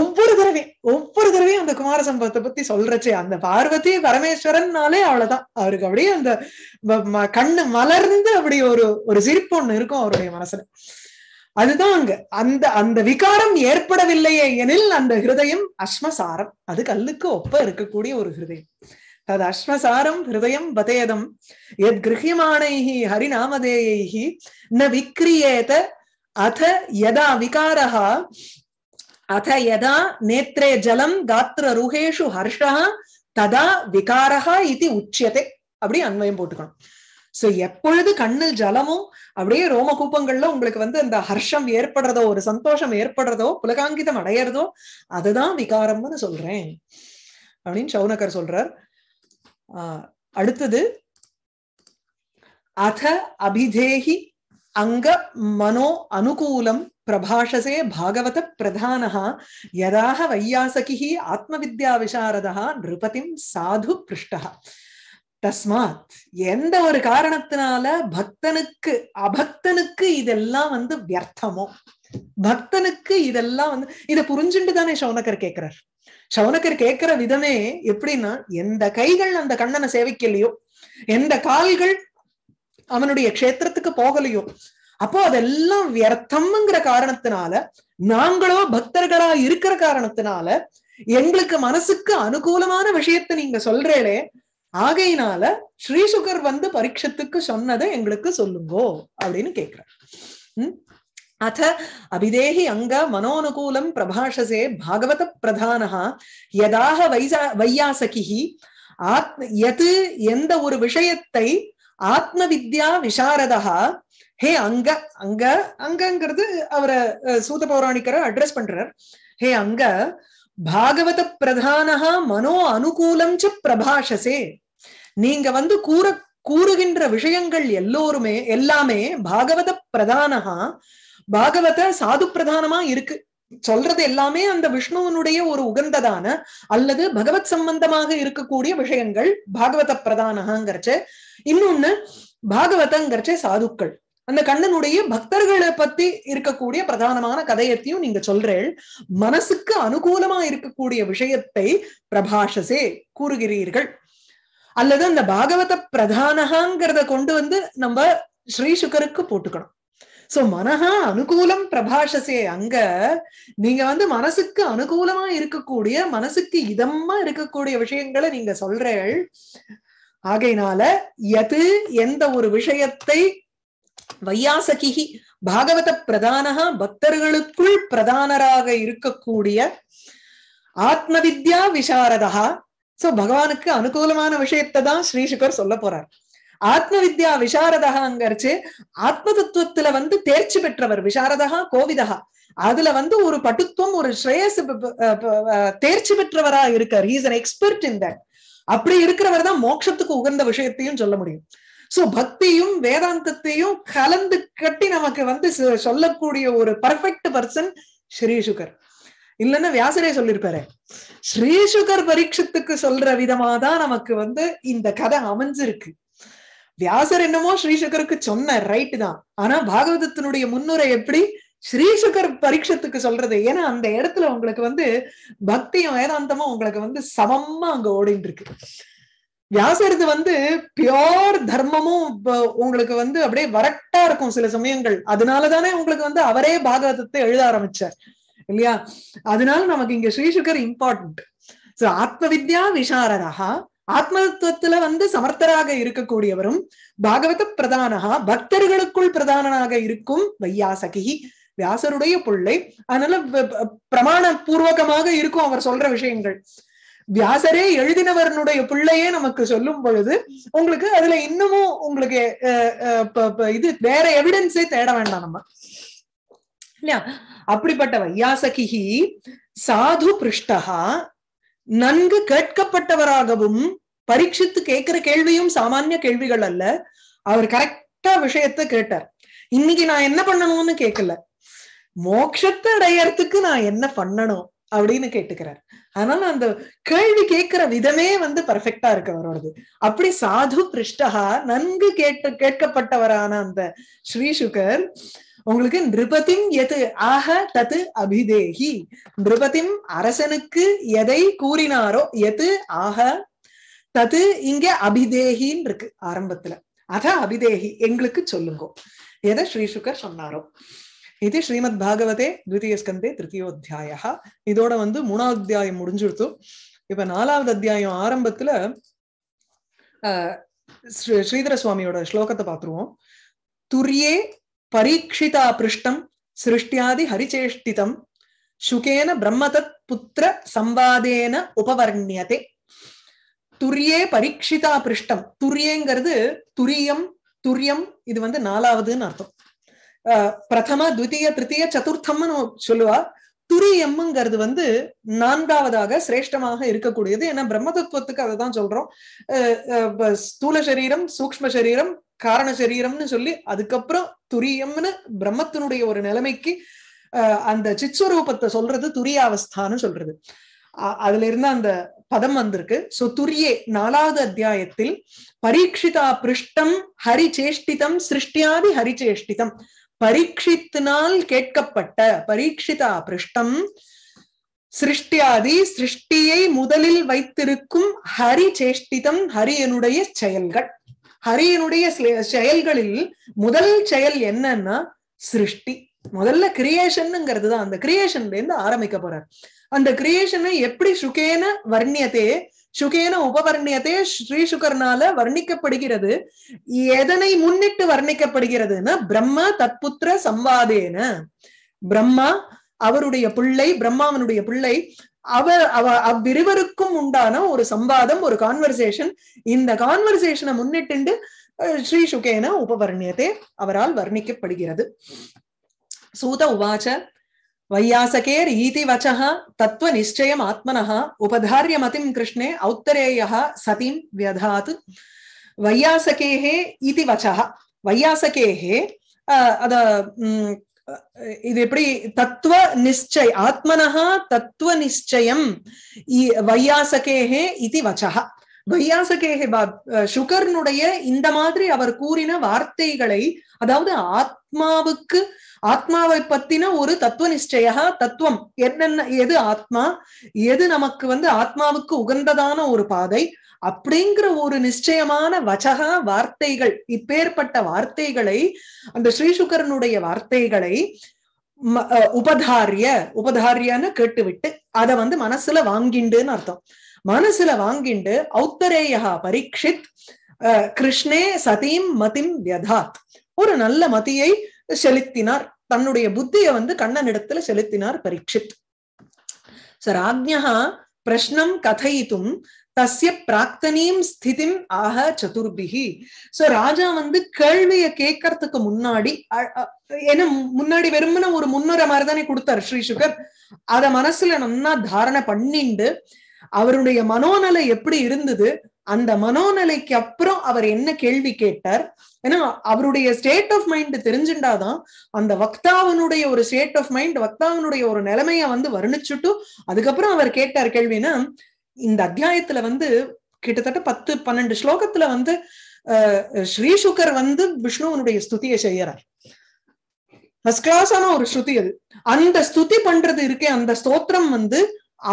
ஒவ்வொரு தடவையும் ஒவ்வொரு தடவையும் அந்த குமார சம்பவத்தை பத்தி சொல்றச்சே அந்த பார்வதி பரமேஸ்வரன்னாலே அவ்வளவுதான் அவருக்கு அப்படியே அந்த கண்ணு மலர்ந்து அப்படி ஒரு ஒரு சிரிப்பு ஒண்ணு இருக்கும் அவருடைய மனசுல அதுதான் அங்க அந்த அந்த விகாரம் ஏற்படவில்லையே எனில் அந்த ஹிருதயம் அஸ்மசாரம் அது கல்லுக்கு ஒப்ப இருக்கக்கூடிய ஒரு ஹிருதயம் தது அஸ்மசாரம் ஹிருதயம் பதேதம் எத் கிரகியமானைஹி ஹரிநாமதேயைஹி ந விக்ரியேத அத யதா விகாரா அத யதா நேத்ரே ஜலம் காத்திர ருகேஷு ஹர்ஷா ததா விகாரா இது உச்சியதே அப்படி அன்வயம் போட்டுக்கணும் சோ எப்பொழுது கண்ணில் ஜலமும் அப்படியே ரோம கூப்பங்கள்ல உங்களுக்கு வந்து அந்த ஹர்ஷம் ஏற்படுறதோ ஒரு சந்தோஷம் ஏற்படுறதோ புலகாங்கிதம் அடையிறதோ அதுதான் விகாரம்னு சொல்றேன் அப்படின்னு சௌனகர் சொல்றார் அடுத்தது அத அபிதேகி அங்க மனோ அனுகூலம் பிரபாஷசே பாகவத பிரதானஹா யதாக வையாசகி ஆத்மவித்யா விசாரதா நிருபதிம் சாது பிருஷ்டா தஸ்மாத் எந்த ஒரு காரணத்தினால பக்தனுக்கு அபக்தனுக்கு இதெல்லாம் வந்து வியர்த்தமோ பக்தனுக்கு இதெல்லாம் வந்து இதை புரிஞ்சுட்டு தானே சௌனகர் கேட்கிறார் சவுனக்கர் கேட்கிற விதமே எப்படின்னா எந்த கைகள் அந்த கண்ணனை சேவிக்கலையோ எந்த கால்கள் அவனுடைய கஷேத்திரத்துக்கு போகலையோ அப்போ அதெல்லாம் வியர்த்தம்ங்கிற காரணத்தினால நாங்களோ பக்தர்களா இருக்கிற காரணத்தினால எங்களுக்கு மனசுக்கு அனுகூலமான விஷயத்தை நீங்க சொல்றேளே ஆகையினால ஸ்ரீசுகர் வந்து பரீட்சத்துக்கு சொன்னதை எங்களுக்கு சொல்லுங்கோ அப்படின்னு கேக்குறேன் உம் அத்த अथ அங்க மனோனுகூலம் பிரபாஷசே பாகவத பிரதானா यदाह வைசா வையாசகிः ஆத் எது எந்த ஒரு விஷயத்தை ஆத்ம வித்யா விசாரதா ஹே அங்க அங்க அங்கங்கிறது அவரை சூத பௌராணிக்கரை அட்ரஸ் பண்றார் ஹே அங்க பாகவத பிரதானா மனோ அனுகூலம் ச பிரபாஷசே நீங்க வந்து கூற கூறுகின்ற விஷயங்கள் எல்லோருமே எல்லாமே பாகவத பிரதானா பாகவத சாது பிரதானமா இருக்கு சொல்றது எல்லாமே அந்த விஷ்ணுவனுடைய ஒரு உகந்ததான அல்லது பகவத் சம்பந்தமாக இருக்கக்கூடிய விஷயங்கள் பாகவத பிரதானங்கிறச்சு இன்னொன்னு பாகவதங்கிறச்ச சாதுக்கள் அந்த கண்ணனுடைய பக்தர்களை பத்தி இருக்கக்கூடிய பிரதானமான கதையத்தையும் நீங்க சொல்றேள் மனசுக்கு அனுகூலமா இருக்கக்கூடிய விஷயத்தை பிரபாஷசே கூறுகிறீர்கள் அல்லது அந்த பாகவத பிரதானகாங்கிறத கொண்டு வந்து நம்ம ஸ்ரீசுகருக்கு போட்டுக்கணும் சோ மனஹா அனுகூலம் பிரபாஷசே அங்க நீங்க வந்து மனசுக்கு அனுகூலமா இருக்கக்கூடிய மனசுக்கு இதமா இருக்கக்கூடிய விஷயங்களை நீங்க சொல்றேள் ஆகையினால எது எந்த ஒரு விஷயத்தை வையாசகி பாகவத பிரதானகா பக்தர்களுக்குள் பிரதானராக இருக்கக்கூடிய ஆத்மவித்யா விசாரதா சோ பகவானுக்கு அனுகூலமான விஷயத்தை தான் ஸ்ரீசுகர் சொல்ல போறார் ஆத்ம வித்யா விசாரதகாங்கிறச்சு ஆத்ம தத்துவத்துல வந்து தேர்ச்சி பெற்றவர் விசாரதகா கோவிதகா அதுல வந்து ஒரு பட்டுத்துவம் ஒரு ஸ்ரேயஸ் தேர்ச்சி பெற்றவரா இருக்கார் he's an expert in that அப்படி இருக்கிறவர் தான் மோட்சத்துக்கு உகந்த விஷயத்தையும் சொல்ல முடியும் சோ பக்தியும் வேதாந்தத்தையும் கலந்து கட்டி நமக்கு வந்து சொல்லக்கூடிய ஒரு பர்ஃபெக்ட் பர்சன் ஸ்ரீசுகர் இல்லைன்னு வியாசரே சொல்லியிருப்பாரு ஸ்ரீசுகர் பரீட்சத்துக்கு சொல்ற விதமா தான் நமக்கு வந்து இந்த கதை அமைஞ்சிருக்கு வியாசர் என்னமோ ஸ்ரீசகருக்கு சொன்ன ரைட்டு தான் ஆனா பாகவதத்தினுடைய முன்னுரை எப்படி ஸ்ரீசுகர் பரீட்சத்துக்கு சொல்றது ஏன்னா அந்த இடத்துல உங்களுக்கு வந்து பக்தியும் வேதாந்தமும் உங்களுக்கு வந்து சமமா அங்க ஓடிட்டு இருக்கு வியாசரது வந்து பியோர் தர்மமும் உங்களுக்கு வந்து அப்படியே வரட்டா இருக்கும் சில சமயங்கள் அதனாலதானே உங்களுக்கு வந்து அவரே பாகவதத்தை எழுத ஆரம்பிச்சார் இல்லையா அதனால நமக்கு இங்க ஸ்ரீசுகர் இம்பார்ட்டன்ட் சோ ஆத்ம வித்யா விசாரதா ஆத்மத்துவத்துல வந்து சமர்த்தராக இருக்கக்கூடியவரும் பாகவத பிரதானகா பக்தர்களுக்குள் பிரதானனாக இருக்கும் வையாசகி வியாசருடைய பிள்ளை அதனால பிரமாண பூர்வகமாக இருக்கும் அவர் சொல்ற விஷயங்கள் வியாசரே எழுதினவரனுடைய பிள்ளையே நமக்கு சொல்லும் பொழுது உங்களுக்கு அதுல இன்னமும் உங்களுக்கு இது வேற எவிடன்ஸே தேட வேண்டாம் நம்ம இல்லையா அப்படிப்பட்ட வையாசகி சாது பிருஷ்டகா நன்கு கேட்கப்பட்டவராகவும் பரீட்சித்து கேட்கிற கேள்வியும் சாமானிய கேள்விகள் அல்ல அவர் கரெக்டா விஷயத்த கேட்டார் இன்னைக்கு நான் என்ன பண்ணணும்னு கேட்கல மோட்சத்தை அடையறதுக்கு நான் என்ன பண்ணணும் அப்படின்னு கேட்டுக்கிறார் அதனால அந்த கேள்வி கேட்கிற விதமே வந்து பர்ஃபெக்டா இருக்கு அவரோடது அப்படி சாது பிருஷ்டகா நன்கு கேட்டு கேட்கப்பட்டவரான அந்த ஸ்ரீசுகர் உங்களுக்கு நிருபதிம் எது ஆக தத்து அபிதேகி நிருபதிம் அரசனுக்கு எதை கூறினாரோ எது ஆக தது இங்க அபிதேகின்னு இருக்கு ஆரம்பத்துல அத அபிதேகி எங்களுக்கு சொல்லுங்கோ எதை ஸ்ரீசுகர் சொன்னாரோ இது ஸ்ரீமத் பாகவதே துவிதீய ஸ்கந்தே திருத்தியோத்தியாய இதோட வந்து மூணாவது அத்தியாயம் முடிஞ்சுடுத்தும் இப்ப நாலாவது அத்தியாயம் ஆரம்பத்துல ஸ்ரீதர சுவாமியோட ஸ்லோகத்தை பாத்துருவோம் துரியே பரீட்சிதா பிருஷ்டம் சிருஷ்டியாதி ஹரிச்சேஷ்டிதம் சுகேன பிரம்மதத் புத்திர சம்பாதேன உபவர்ணியதே துரியே பரீட்சிதா பிருஷ்டம் துரியேங்கிறது துரியம் துரியம் இது வந்து நாலாவதுன்னு அர்த்தம் பிரதம துவித்திய திருத்திய சதுர்த்தம்னு சொல்லுவா துரியம்ங்கிறது வந்து நான்காவதாக சிரேஷ்டமாக இருக்கக்கூடியது ஏன்னா பிரம்ம தத்துவத்துக்கு அதை தான் சொல்றோம் ஸ்தூல சரீரம் சூக்ம சரீரம் காரண சரீரம்னு சொல்லி அதுக்கப்புறம் துரியம்னு பிரம்மத்தினுடைய ஒரு நிலைமைக்கு அந்த சிச்சுவரூபத்தை சொல்றது துரியாவஸ்தான்னு சொல்றது அதுல இருந்து அந்த பதம் வந்திருக்கு சோ துரியே நாலாவது அத்தியாயத்தில் பரீட்சிதா பிருஷ்டம் ஹரிச்சேஷ்டிதம் சிருஷ்டியாதி ஹரிச்சேஷ்டிதம் பரீட்சித்தினால் கேட்கப்பட்ட பரீட்சிதா பிருஷ்டம் சிருஷ்டியாதி சிருஷ்டியை முதலில் வைத்திருக்கும் ஹரி சேஷ்டிதம் ஹரியனுடைய செயல்கள் ஹரியனுடைய செயல்களில் முதல் செயல் என்னன்னா சிருஷ்டி முதல்ல கிரியேஷன்ங்கிறது தான் அந்த கிரியேஷன்ல இருந்து ஆரம்பிக்க போறார் அந்த கிரியேஷனை எப்படி சுகேன வர்ணியத்தே சுகேன உபவர்ணியத்தே ஸ்ரீ சுகர்னால வர்ணிக்கப்படுகிறது எதனை முன்னிட்டு வர்ணிக்கப்படுகிறதுன்னா பிரம்மா தற்புத்திர சம்வாதேன பிரம்மா அவருடைய பிள்ளை பிரம்மாவனுடைய பிள்ளை அவர் அவ அவ்விருவருக்கும் உண்டான ஒரு சம்பாதம் ஒரு கான்வர்சேஷன் இந்த கான்வர்சேஷனை முன்னிட்டு ஸ்ரீ சுகேன உபவர்ணியதே அவரால் வர்ணிக்கப்படுகிறது சூத உவாச்ச வையாசகேர் ஈதி வச்சக தத்துவ நிச்சயம் ஆத்மனஹா உபதாரிய மதிம் கிருஷ்ணே ஔத்தரேயா சதிம் வியதாத் வையாசகேஹே இதி வச்சக வையாசகேஹே அத இது எப்படி தத்துவ நிச்சய ஆத்மனா தத்துவ நிச்சயம் வையாசகேஹே இது வச்சக வையாசகேஹிபாத் சுகர்னுடைய இந்த மாதிரி அவர் கூறின வார்த்தைகளை அதாவது ஆத்மாவுக்கு ஆத்மாவை பத்தின ஒரு தத்துவ நிச்சயா தத்துவம் என்னென்ன எது ஆத்மா எது நமக்கு வந்து ஆத்மாவுக்கு உகந்ததான ஒரு பாதை அப்படிங்கிற ஒரு நிச்சயமான வச்சகா வார்த்தைகள் இப்பேற்பட்ட வார்த்தைகளை அந்த ஸ்ரீசுகரனுடைய வார்த்தைகளை உபதாரிய உபதாரியன்னு கேட்டுவிட்டு அதை வந்து மனசுல வாங்கிண்டுன்னு அர்த்தம் மனசுல வாங்கிண்டு ஔத்தரேயா பரீட்சித் கிருஷ்ணே சதீம் மதிம் வியதாத் ஒரு நல்ல மதியை செலுத்தினார் தன்னுடைய புத்திய வந்து கண்ணன் இடத்துல செலுத்தினார் பரீட்சித் சார் ஆக்ஞா பிரஷ்னம் கதையித்தும் தசிய பிராக்தனீம் ஸ்திதிம் ஆக சதுர்பிகி சோ ராஜா வந்து கேள்விய கேட்கறதுக்கு முன்னாடி ஏன்னா முன்னாடி வெறுமன ஒரு முன்னுரை தானே கொடுத்தார் ஸ்ரீ சுகர் அத மனசுல நன்னா தாரணை பண்ணிண்டு அவருடைய மனோநிலை எப்படி இருந்தது அந்த மனோநிலைக்கு அப்புறம் அவர் என்ன கேள்வி கேட்டார் ஏன்னா அவருடைய ஸ்டேட் ஆஃப் மைண்ட் தெரிஞ்சுட்டாதான் அந்த வக்தாவனுடைய ஒரு ஸ்டேட் ஆஃப் மைண்ட் வக்தாவனுடைய ஒரு நிலைமைய வந்து வர்ணிச்சுட்டு அதுக்கப்புறம் அவர் கேட்டார் கேள்வினா இந்த அத்தியாயத்துல வந்து கிட்டத்தட்ட பத்து பன்னெண்டு ஸ்லோகத்துல வந்து ஸ்ரீசுகர் வந்து விஷ்ணுவனுடைய ஸ்துதியை செய்யறார் கிளாஸான ஒரு ஸ்ருதி அது அந்த ஸ்துதி பண்றது இருக்கே அந்த ஸ்தோத்திரம் வந்து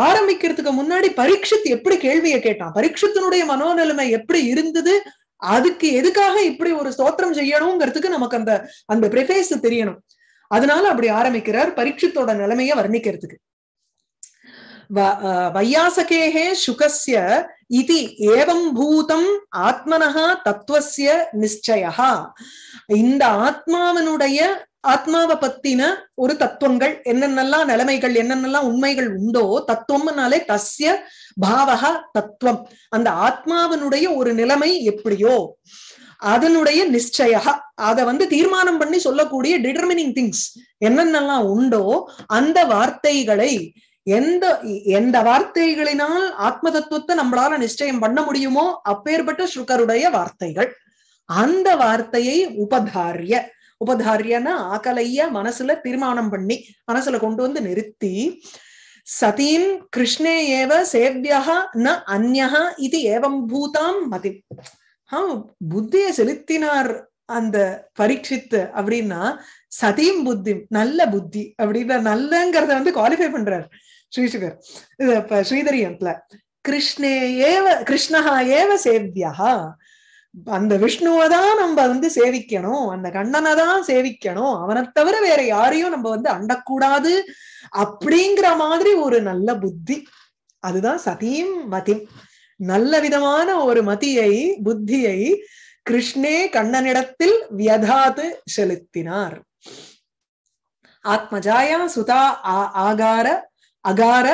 ஆரம்பிக்கிறதுக்கு முன்னாடி பரீட்சித் எப்படி கேள்வியை கேட்டான் பரீட்சத்தினுடைய மனோநிலைமை எப்படி இருந்தது அதுக்கு எதுக்காக இப்படி ஒரு ஸ்தோத்திரம் செய்யணுங்கிறதுக்கு நமக்கு அந்த அந்த ப்ரிஃபேஸ் தெரியணும் அதனால அப்படி ஆரம்பிக்கிறார் பரீட்சத்தோட நிலைமையை வர்ணிக்கிறதுக்கு வையாசகேகே சுகசிய இது ஏவம் பூதம் ஆத்மனகா தத்துவசிய நிச்சயா இந்த ஆத்மாவனுடைய ஆத்மாவை பத்தின ஒரு தத்துவங்கள் என்னென்னலாம் நிலைமைகள் என்னென்னலாம் உண்மைகள் உண்டோ தத்துவம்னாலே தஸ்ய பாவக தத்துவம் அந்த ஆத்மாவினுடைய ஒரு நிலைமை எப்படியோ அதனுடைய நிச்சய அத வந்து தீர்மானம் பண்ணி சொல்லக்கூடிய டிடர்மினிங் திங்ஸ் என்னென்னலாம் உண்டோ அந்த வார்த்தைகளை எந்த எந்த வார்த்தைகளினால் ஆத்ம தத்துவத்தை நம்மளால நிச்சயம் பண்ண முடியுமோ அப்பேற்பட்ட ஸ்ருக்கருடைய வார்த்தைகள் அந்த வார்த்தையை உபதாரிய உபதாரியன்னா ஆக்கலையா மனசுல தீர்மானம் பண்ணி மனசுல கொண்டு வந்து நிறுத்தி சதீம் கிருஷ்ணே ஏவ சேவியா ந அந்யா இது ஏவம் பூதாம் மதி ஆஹ் புத்தியை செலுத்தினார் அந்த பரீட்சித்து அப்படின்னா சதீம் புத்தி நல்ல புத்தி அப்படின்னா நல்லங்கிறத வந்து குவாலிஃபை பண்றார் ஸ்ரீசுகர் இது ஸ்ரீதரியத்துல கிருஷ்ணே ஏவ கிருஷ்ணஹா ஏவ சேவியா அந்த விஷ்ணுவை தான் நம்ம வந்து சேவிக்கணும் அந்த கண்ணனை தான் சேவிக்கணும் அவனை தவிர வேற யாரையும் நம்ம வந்து அண்டக்கூடாது அப்படிங்கிற மாதிரி ஒரு நல்ல புத்தி அதுதான் சதீம் மதி நல்ல விதமான ஒரு மதியை புத்தியை கிருஷ்ணே கண்ணனிடத்தில் வியதாது செலுத்தினார் ஆத்மஜாயா சுதா ஆகார அகார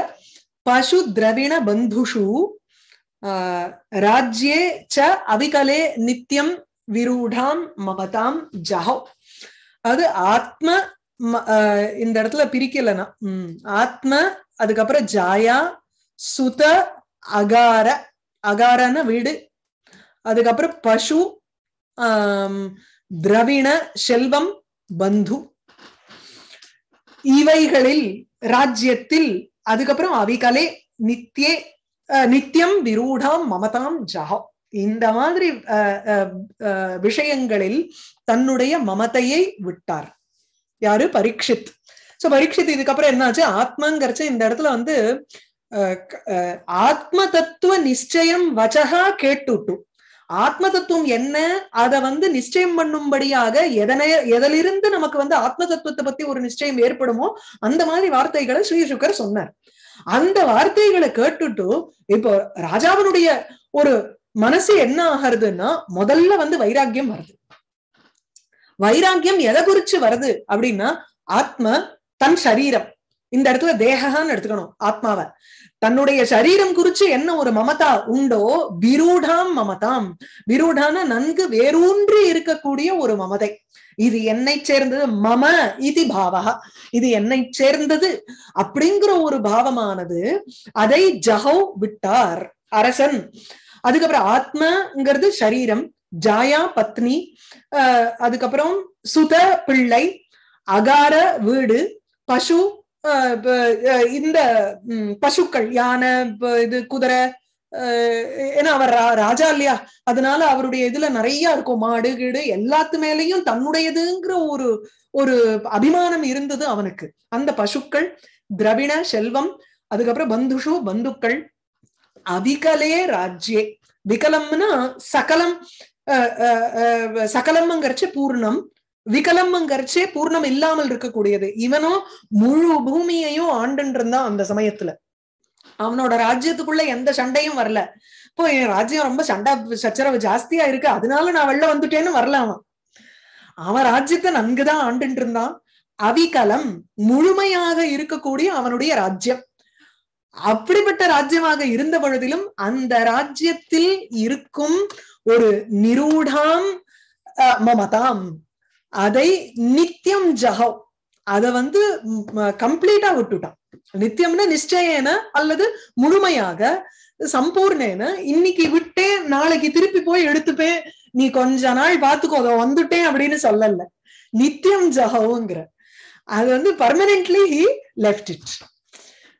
பசு திரவிண பந்துஷு ராஜ்யே ச அவிகலே நித்தியம் விரூடாம் மமதாம் ஜஹோ அது ஆத்ம இந்த இடத்துல பிரிக்கலனா ஆத்ம அதுக்கப்புறம் ஜாயா சுத அகார அகாரன வீடு அதுக்கப்புறம் பசு திரவிண செல்வம் பந்து இவைகளில் ராஜ்யத்தில் அதுக்கப்புறம் அவிகலே நித்தியே நித்தியம் விரூடாம் மமதாம் ஜஹா இந்த மாதிரி விஷயங்களில் தன்னுடைய மமத்தையை விட்டார் யாரு பரீட்சித் சோ பரீட்சித் இதுக்கப்புறம் என்னாச்சு ஆத்மாங்கிறச்ச இந்த இடத்துல வந்து ஆத்ம தத்துவ நிச்சயம் வச்சகா கேட்டுட்டு ஆத்ம தத்துவம் என்ன அத வந்து நிச்சயம் பண்ணும்படியாக எதனை எதிலிருந்து நமக்கு வந்து ஆத்ம தத்துவத்தை பத்தி ஒரு நிச்சயம் ஏற்படுமோ அந்த மாதிரி வார்த்தைகளை ஸ்ரீசுக்கர் சொன்னார் அந்த வார்த்தைகளை கேட்டுட்டு இப்போ ராஜாவனுடைய ஒரு மனசு என்ன ஆகிறதுன்னா முதல்ல வந்து வைராக்கியம் வருது வைராக்கியம் எதை குறிச்சு வருது அப்படின்னா ஆத்ம தன் சரீரம் இந்த இடத்துல தேகான்னு எடுத்துக்கணும் ஆத்மாவை தன்னுடைய சரீரம் குறிச்சு என்ன ஒரு மமதா உண்டோ விரூடாம் மமதாம் விரூடான நன்கு வேரூன்றி இருக்கக்கூடிய ஒரு மமதை இது என்னை சேர்ந்தது மம இது பாவகா இது என்னை சேர்ந்தது அப்படிங்கிற ஒரு பாவமானது அதை ஜஹௌ விட்டார் அரசன் அதுக்கப்புறம் ஆத்மங்கிறது சரீரம் ஜாயா பத்னி அதுக்கப்புறம் சுத பிள்ளை அகார வீடு பசு இந்த பசுக்கள் யானை இது குதிரை ஏன்னா அவர் ராஜா இல்லையா அதனால அவருடைய இதுல நிறைய இருக்கும் மாடு கீடு எல்லாத்து மேலையும் தன்னுடையதுங்கிற ஒரு ஒரு அபிமானம் இருந்தது அவனுக்கு அந்த பசுக்கள் திரவிண செல்வம் அதுக்கப்புறம் பந்துஷு பந்துக்கள் அவிகலே ராஜ்யே விகலம்னா சகலம் சகலம்ங்கிறச்சு பூர்ணம் விகலம்மங்கரிச்சே பூர்ணம் இல்லாமல் இருக்கக்கூடியது இவனும் முழு பூமியையும் ஆண்டுன்றிருந்தான் அந்த சமயத்துல அவனோட ராஜ்யத்துக்குள்ள எந்த சண்டையும் வரல இப்போ என் ராஜ்யம் ரொம்ப சண்டா சச்சரவு ஜாஸ்தியா இருக்கு அதனால நான் வெளில வந்துட்டேன்னு வரல அவன் அவன் ராஜ்யத்தை நன்குதான் ஆண்டுட்டு இருந்தான் அவிகலம் முழுமையாக இருக்கக்கூடிய அவனுடைய ராஜ்யம் அப்படிப்பட்ட ராஜ்யமாக இருந்த பொழுதிலும் அந்த ராஜ்யத்தில் இருக்கும் ஒரு நிரூடாம் மமதாம் அதை நித்தியம் ஜஹவ் அத வந்து கம்ப்ளீட்டா விட்டுட்டான் நித்தியம்னா நிச்சயன அல்லது முழுமையாக சம்பூர்ணேன இன்னைக்கு விட்டேன் நாளைக்கு திருப்பி போய் எடுத்துப்பேன் நீ கொஞ்ச நாள் பாத்துக்கோ அதை வந்துட்டேன் அப்படின்னு சொல்லல நித்தியம் ஜஹவுங்கிற அது வந்து பர்மனென்ட்லி ஹி லெஃப்ட் இட்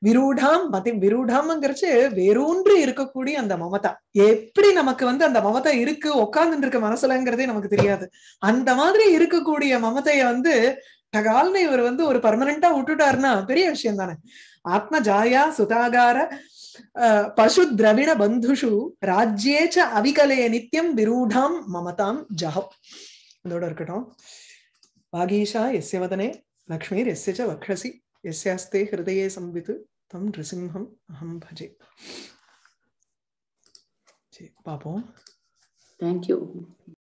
விரூடாம் பதி விரூடாமங்கிறச்சு வெறூன்று இருக்கக்கூடிய அந்த மமதா எப்படி நமக்கு வந்து அந்த மமதா இருக்கு உக்காந்துட்டு இருக்க மனசுலங்கிறதே நமக்கு தெரியாது அந்த மாதிரி இருக்கக்கூடிய மமதைய வந்து டகால்னு இவர் வந்து ஒரு பர்மனண்டா விட்டுட்டாருன்னா பெரிய விஷயம் தானே ஆத்ம ஜாயா சுதாகார பசு திரவிட பந்துஷு ராஜ்யேச்ச அவிகலைய நித்தியம் விரூடாம் மமதாம் ஜஹப் அதோட இருக்கட்டும் வாகீஷா எஸ்யவதனே லக்ஷ்மீர் எஸ்யச்ச வக்ஷசி यस्यास्ते हृदये संवित् तं नृसिंहम् अहं भजे जी थैंक यू